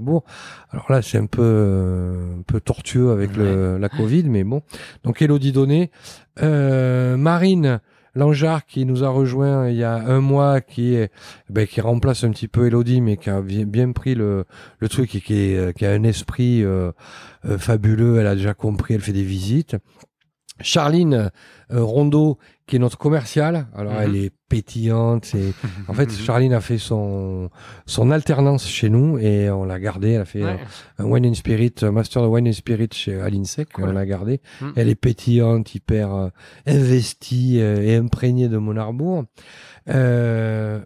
Speaker 2: Alors là, c'est un peu, euh, un peu tortueux avec le, la Covid, mais bon. Donc Elodie Donnet, euh, Marine Langeard qui nous a rejoint il y a un mois, qui est, ben, qui remplace un petit peu Elodie, mais qui a bien pris le, le truc et qui, qui a un esprit euh, euh, fabuleux. Elle a déjà compris, elle fait des visites. Charline euh, Rondeau qui est notre commerciale. Alors, elle mhm. est pétillante. c'est en fait, Charline a fait son, son alternance chez nous et on l'a gardée. Elle a fait un and Spirit, Master de Wine and Spirit chez Alinsec. Sec On l'a gardée. Mhm. Elle est pétillante, hyper euh, investie euh, et imprégnée de Monarbourg. Euh,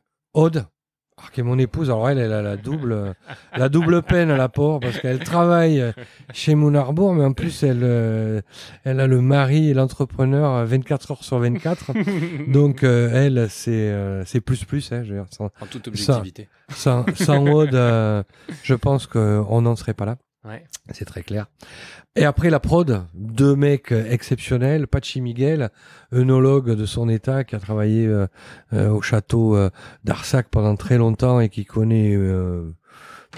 Speaker 2: que Mon épouse, alors elle, elle a la double, euh, la double peine à la pauvre parce qu'elle travaille euh, chez Mounarbourg, mais en plus, elle, euh, elle a le mari et l'entrepreneur 24 heures sur 24. Donc, elle, c'est plus plus. Hein, je sans, en toute objectivité. Sans, sans, je pense qu'on n'en serait pas là. C'est très clair. Et après la prod, deux mecs exceptionnels, Pachi Miguel, œnologue de son état, qui a travaillé euh, euh, au château euh, d'Arsac pendant très longtemps et qui connaît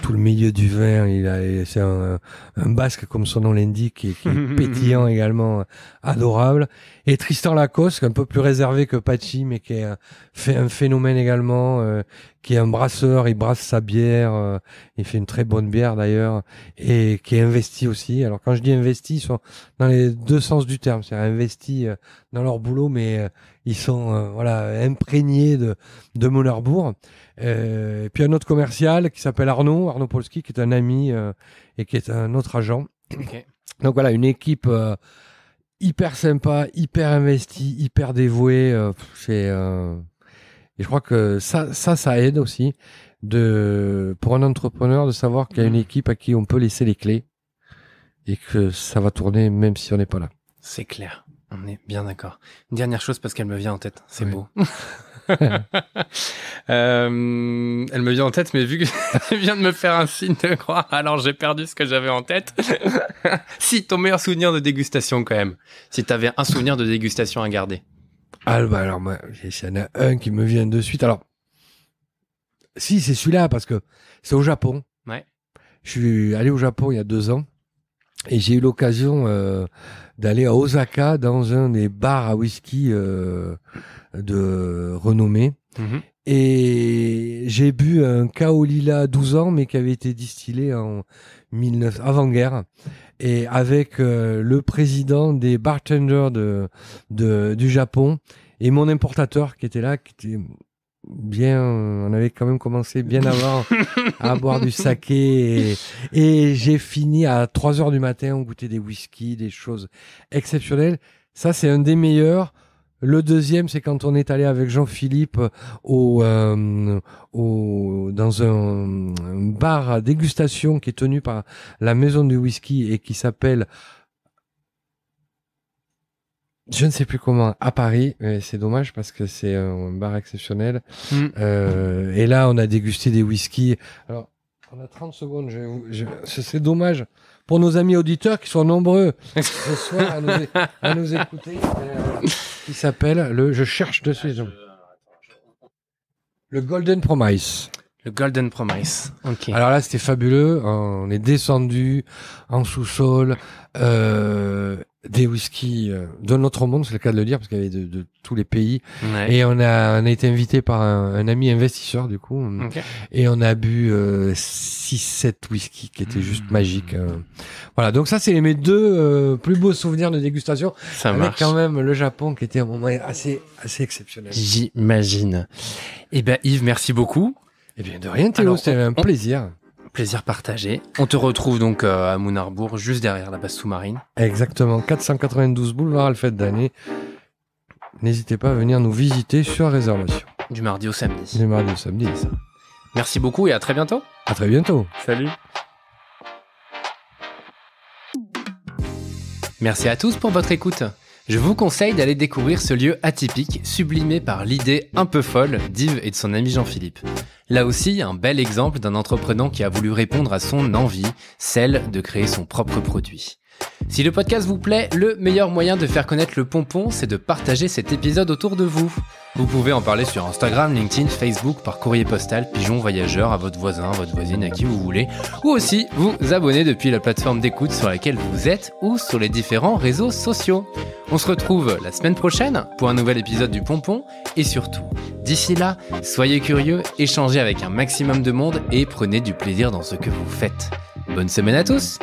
Speaker 2: tout le milieu du vin. Il a, c'est un, basque comme son nom l'indique, qui, est pétillant également, adorable. Et Tristan Lacoste, un peu plus réservé que Pachi, mais qui est fait un phénomène également, euh, qui est un brasseur. Il brasse sa bière, euh, il fait une très bonne bière d'ailleurs, et qui est investi aussi. Alors quand je dis investi, ils sont dans les deux sens du terme, cest à investi euh, dans leur boulot, mais ils sont voilà imprégnés de de Monarbourg. Euh, et puis un autre commercial qui s'appelle Arnaud, Arnaud Polski, qui est un ami euh, et qui est un autre agent. Donc voilà, une équipe euh, hyper sympa, hyper investie, hyper dévouée. c'est, et je crois que ça, ça, ça aide aussi de, pour un entrepreneur de savoir qu'il y a une mm. équipe à qui on peut laisser les clés et que ça va tourner même si on n'est pas là.
Speaker 1: C'est clair. On est bien d'accord. dernière chose parce qu'elle me vient en tête. C'est beau. Euh, elle me vient en tête, mais vu que tu viens de me faire un signe de croire, alors j'ai perdu ce que j'avais en tête. si, ton meilleur souvenir de dégustation quand même. Si tu avais un souvenir de dégustation à garder.
Speaker 2: Ah bah alors moi, il y en a un qui me vient de suite. Alors, si, c'est celui-là, parce que c'est au Japon. Ouais. Je suis allé au Japon il y a deux ans. Et j'ai eu l'occasion euh, d'aller à Osaka dans un des bars à whisky euh, de renommée. Mhm. Et j'ai bu un Kaolila Lila 12 ans, mais qui avait été distillé en 19... avant-guerre. Et avec euh, le président des bartenders du Japon et mon importateur qui était là, qui était bien, on avait quand même commencé bien avant à boire du saké et, j'ai fini à 3 heures du matin, on goûtait des whisky, des choses exceptionnelles. Ça, c'est un des meilleurs. Le deuxième, c'est quand on est allé avec Jean-Philippe euh, dans un, bar à dégustation qui est tenu par la maison du whisky et qui s'appelle je ne sais plus comment à Paris, mais c'est dommage parce que c'est un bar exceptionnel. Hmm. Euh, et là, on a dégusté des whiskies. Alors, on a 30 secondes. c'est dommage pour nos amis auditeurs qui sont nombreux ce soir à nous, écouter, euh, qui s'appelle le Je cherche de saison. Le Golden Promise. Le Golden Promise. Alors là, c'était fabuleux. On est descendu en sous-sol. Euh, des whiskies euh, de notre monde, c'est le cas de le dire, parce qu'il y avait de, de tous les pays. Et on a, on a été invité par un, un ami investisseur, du coup. Et on a bu 6-7 euh, whisky qui étaient juste mmh. magiques. Euh. Voilà, donc ça, c'est mes deux plus beaux souvenirs de dégustation. Ça avec quand même le Japon, qui était un moment assez, assez exceptionnel. J'imagine. Eh ben Yves, merci beaucoup. Eh bien, de rien, Théo, c'était un plaisir. Plaisir
Speaker 1: partagé. On te retrouve donc euh, à Mounarbourg, juste derrière la base sous-marine.
Speaker 2: Exactement, 492 boulevard Alfred d'année. N'hésitez pas à venir nous visiter sur réservation. Du mardi au samedi. Du mardi au samedi, ça. Merci beaucoup et à très bientôt. À très bientôt. Salut.
Speaker 1: Merci à tous pour votre écoute. Je vous conseille d'aller découvrir ce lieu atypique, sublimé par l'idée un peu folle d'Yves et de son ami Jean-Philippe. Là aussi, un bel exemple d'un entrepreneur qui a voulu répondre à son envie, celle de créer son propre produit. Si le podcast vous plaît, le meilleur moyen de faire connaître le pompon, c'est de partager cet épisode autour de vous. Vous pouvez en parler sur Instagram, LinkedIn, Facebook, par courrier postal, pigeon, voyageur, à votre voisin, votre voisine, à qui vous voulez, ou aussi vous abonner depuis la plateforme d'écoute sur laquelle vous êtes ou sur les différents réseaux sociaux. On se retrouve la semaine prochaine pour un nouvel épisode du pompon, et surtout, d'ici là, soyez curieux, échangez avec un maximum de monde et prenez du plaisir dans ce que vous faites. Bonne semaine à tous!